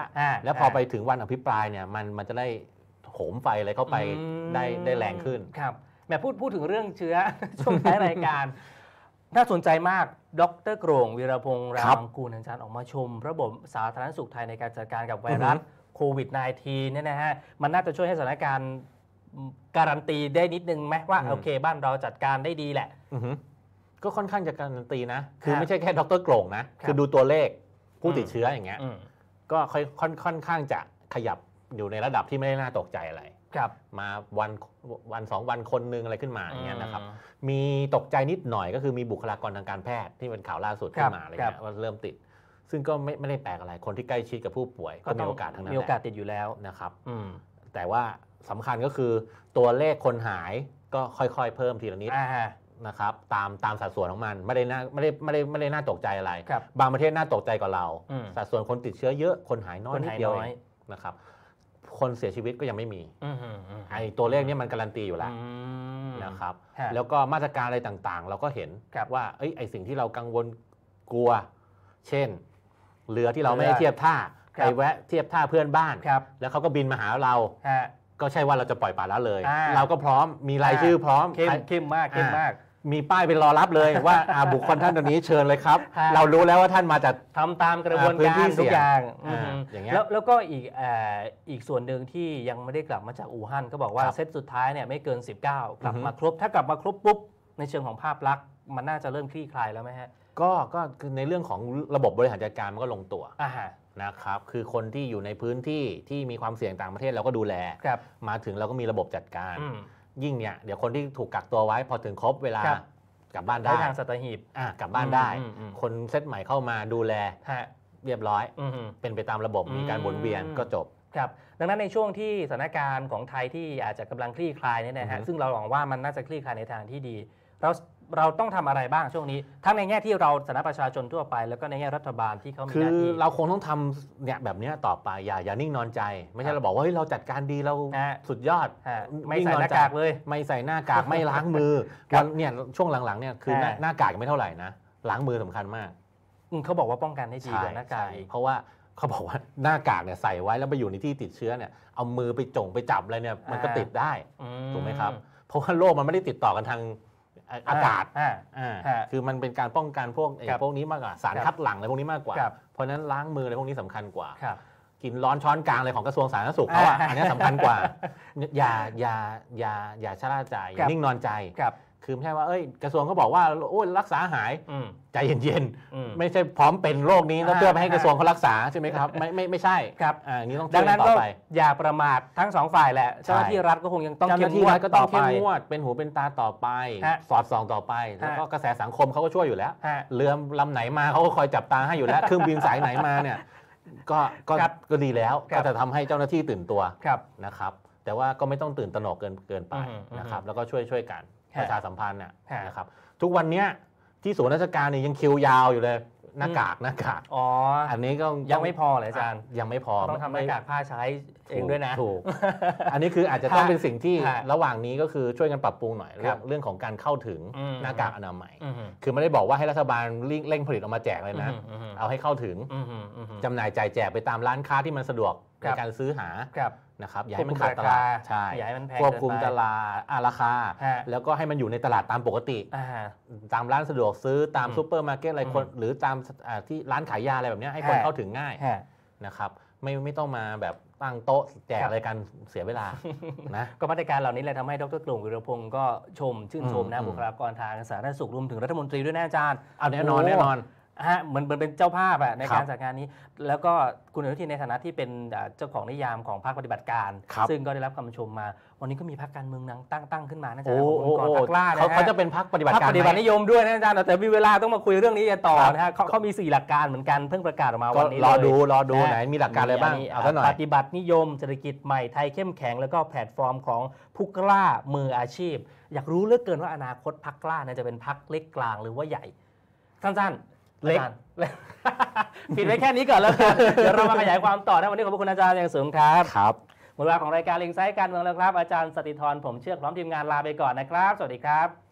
แล้วพอไปถึงวันอภิปรายเนี่ยมันมันจะได้โหมไฟอะไรเข้าไปได้ได้แรงขึ้น ครับแหมพูดพูดถึงเรื่องเชื้อ ช่วงท้ายรายการน่าสนใจมากดกรโกรงวีรพงษ์ รามกูลอาจารย์ออกมาชมระบบสาธารณสุขไทยในการจัดการกับไวรัสโควิด -19 เนี่ยนะฮะมันน่าจะช่วยให้สถานการณ์การันตีได้นิดนึงไหมว่า โอเคบ้านเราจัดการได้ดีแหละก็ค่อนข้างจะการันตีนะ คือไม่ใช่แค่ดรโกร่งนะ คือดูตัวเลขผู้ติดเชื้ออย่างเงี้ยก็ค่อนค่อนข้างจะขยับอยู่ในระดับที่ไม่ได้น่าตกใจอะไรครับ มาวันวันสองวันคนนึงอะไรขึ้นมาอย่างเงี้ยนะครับ มีตกใจนิดหน่อยก็คือมีบุคลากรทางการแพทย์ที่เป็นข่าวล่าสุดขึ้นมาอะไรเงี้ยว่าเริ่มติด ซึ่งก็ไม่ไม่ได้แปลกอะไร คนที่ใกล้ชิดกับผู้ป่วยก็มีโอกาสทั้งนั้นมีโอกาสติดอยู่แล้วนะครับแต่ว่าสำคัญก็คือตัวเลขคนหายก็ค่อยๆเพิ่มทีละนิดนะครับ ตามตามสัดส่วนของมันไม่ได้น่าไม่ได้ไม่ได้ไม่ได้น่าตกใจอะไรบบางประเทศน่าตกใจกว่าเราสัดส่วนคนติดเชื้อเยอะคนหายน้อยนิดเดียวนะครับ คนเสียชีวิตก็ยังไม่มีไอ้ตัวเลขนี้มันการันตีอยู่แล้วนะครับ แล้วก็มาตรการอะไรต่างๆ เราก็เห็นว่าไอ้สิ่งที่เรากังวลกลัว เช่นเรือที่เราไม่ได้เทียบท่าไปแวะเทียบท่าเพื่อนบ้านแล้วเขาก็บินมาหาเราก็ใช่ว่าเราจะปล่อยป่าละเลย เราก็พร้อมมีรายชื่อพร้อมเข้มเข้มมาก เข้มมาก มีป้ายเป็นรอรับเลยว่าอาบุคคลท่านตัวนี้เชิญเลยครับ เรารู้แล้วว่าท่านมาจากทำตามกระบวนการทุกอย่างอแล้วแล้วก็อีกอีกส่วนหนึ่งที่ยังไม่ได้กลับมาจากอู่ฮั่นก็บอกว่าเซตสุดท้ายเนี่ยไม่เกิน 19 กลับมาครบ ถ้ากลับมาครบปุ๊บในเชิงของภาพลักษณ์มันน่าจะเริ่มคลี่คลายแล้วไหมฮะ ก็ก็คือในเรื่องของระบบบริหารจัดการมันก็ลงตัวอ่าฮะนะครับคือคนที่อยู่ในพื้นที่ที่มีความเสี่ยงต่างประเทศเราก็ดูแลมาถึงเราก็มีระบบจัดการยิ่งเนี่ยเดี๋ยวคนที่ถูกกักตัวไว้พอถึงครบเวลา กลับบ้านได้้ทางสัตหีบกลับบ้านได้คนเซตใหม่เข้ามาดูแลเรียบร้อยอเป็นไปตามระบบมีการหมุนเวียนก็จบ ครับดังนั้นในช่วงที่สถานการณ์ของไทยที่อาจจะกำลังคลี่คลายเนี่ยนะฮะซึ่งเราหวังว่ามันน่าจะคลี่คลายในทางที่ดี เราเราต้องทำอะไรบ้างช่วงนี้ ทั้งในแง่ที่เราสาธารประชาชนทั่วไปแล้วก็ในแง่รัฐบาลที่เขามีหน้าที่เราคงต้องทำเนี่ยแบบนี้ต่อไปอย่าอย่านิ่งนอนใจ ไม่ใช่เราบอกว่าเฮ้ยเราจัดการดีเราสุดยอดไม่ใส่หน้ากากเลย ไม่ใส่หน้ากากไม่ล้างมือวันเนี่ยช่วงหลังๆเนี่ยคือ หน้ากากยังไม่เท่าไหร่นะล้างมือสำคัญมากเขาบอกว่าป้องกันได้ดีกว่าหน้ากากเพราะว่าเขาบอกว่าหน้ากากเนี่ยใส่ไว้แล้วไปอยู่ในที่ติดเชื้อเนี่ยเอามือไปจงไปจับอะไรเนี่ยมันก็ติดได้ถูกไหมครับเพราะว่าโรคมันไม่ได้ติดต่อกันทางอากาศ คือมันเป็นการป้องกันพวกไอ้พวกนี้มากกว่าสารคัดหลั่งอะไรพวกนี้มากกว่า เพราะนั้นล้างมืออะไรพวกนี้สำคัญกว่ากินร้อนช้อนกลางอะไรของกระทรวงสาธารณสุขเขาอ่ะอันนี้สำคัญกว่าอย่าอย่าอย่าอย่าชะล่าใจอย่านิ่งนอนใจือไม่ใช่ว่าเอ้ยกระทรวงเขาบอกว่าโอ้ยรักษาหายใจเย็นๆไม่ใช่พร้อมเป็นโรคนี้แล้วเพื่อไปให้กระทรวงเขารักษาใช่ไหมครับไม่ไม่ไม่ใช่ครับอ่านี้ต้องดังนั้นก็อย่าประมาททั้งสองฝ่ายแหละเจ้าหน้าที่รัฐก็คงยังต้องเข้มงวดก็ต้องเข้มงวดเป็นหูเป็นตาต่อไป สอดส่อง ต่อไปแล้วก็กระแสสังคมเขาก็ช่วยอยู่แล้วเรือลำไหนมาเขาก็คอยจับตาให้อยู่แล้วเครื่องบินสายไหนมาเนี่ยก็ก็ก็ดีแล้วก็จะทำให้เจ้าหน้าที่ตื่นตัวนะครับ แต่ว่าก็ไม่ต้องตื่นตระหนกเกินเกินไปนะครับแล้วก็ช่วยช่วยกันประชาสัมพันธ์นะครับ ทุกวันนี้ที่ศูนย์ราชการเนี่ยยังคิวยาวอยู่เลยหน้ากากหน้ากากอ๋ออันนี้ก็ยังไม่พอเลยอาจารย์ยังไม่พอต้องทำหน้ากากผ้าใช้เองด้วยนะถูก อันนี้คืออาจจะต้องเป็นสิ่งที่ ระหว่างนี้ก็คือช่วยกันปรับปรุงหน่อยเรื่องเรื่องของการเข้าถึงหน้ากากอนามัยคือไม่ได้บอกว่าให้รัฐบาลเร่งผลิตออกมาแจกเลยนะ เอาให้เข้าถึงจำหน่ายจ่ายแจกไปตามร้านค้าที่มันสะดวก ในการซื้อหานะครับอย่าให้มันขาดตลาดใช่อย่าให้มันแพงควบคุมตลาดอาราคา แล้วก็ให้มันอยู่ในตลาดตามปกติตามร้านสะดวกซื้อตามซูเปอร์มาร์เก็ตอะไรคน หรือตามที่ร้านขายยาอะไรแบบนี้ให้คนเข้าถึงง่ายนะครับไม่ไม่ต้องมาแบบตั้งโต๊ะแจกอะไรกันเสียเวลานะก็มาตรการเหล่านี้เลยทำให้ดรกลุ่มวิรพงศ์ก็ชมชื่นชมนะบุคลากรทางสาธารณสุขรวมถึงรัฐมนตรีด้วยแน่จ้จารย์เอาแน่นอนแน่นอนฮะเหมือนเป็นเจ้าภาพอะในการจัดงานนี้ แล้วก็คุณอนุทินในฐานะที่เป็นเจ้าของนิยามของภาคปฏิบัติการ ซึ่งก็ได้รับคำชมมา วันนี้ก็มีพรรคการเมืองนังตั้งตั้งขึ้นมานะจ๊ะองค์กรพรรคล่านะเขาจะเป็นพรรคปฏิบัติการปฏิบัตินิยมด้วยนะอาจารย์แต่มีเวลาต้องมาคุยเรื่องนี้กันต่อนะฮะเขา มีสี่หลักการเหมือนกันเพิ่งประกาศออกมาวันนี้รอดูรอดูไหนมีหลักการอะไรบ้างเอาซะหน่อยปฏิบัตินิยมเศรษฐกิจใหม่ไทยเข้มแข็ง แล้วก็แพลตฟอร์มของผู้กล้ามืออาชีพ อยากรู้เลือกเกินว่าอนาคตพรรคกล้าจะเป็นพรรคเล็กกลางหรือว่าใหญ่ สั้นๆเล็กปิดไว้แค่นี้ก่อนแล้วกันเดี๋ยวเรามาขยายความต่อนะวันนี้ขอบคุณอาจารย์อย่างสูงครับ ครับ หมดเวลาของรายการลิงไซต์การเมืองแล้วครับ อาจารย์สติธร ผมเชื่อพร้อมทีมงานลาไปก่อนนะครับ สวัสดีครับ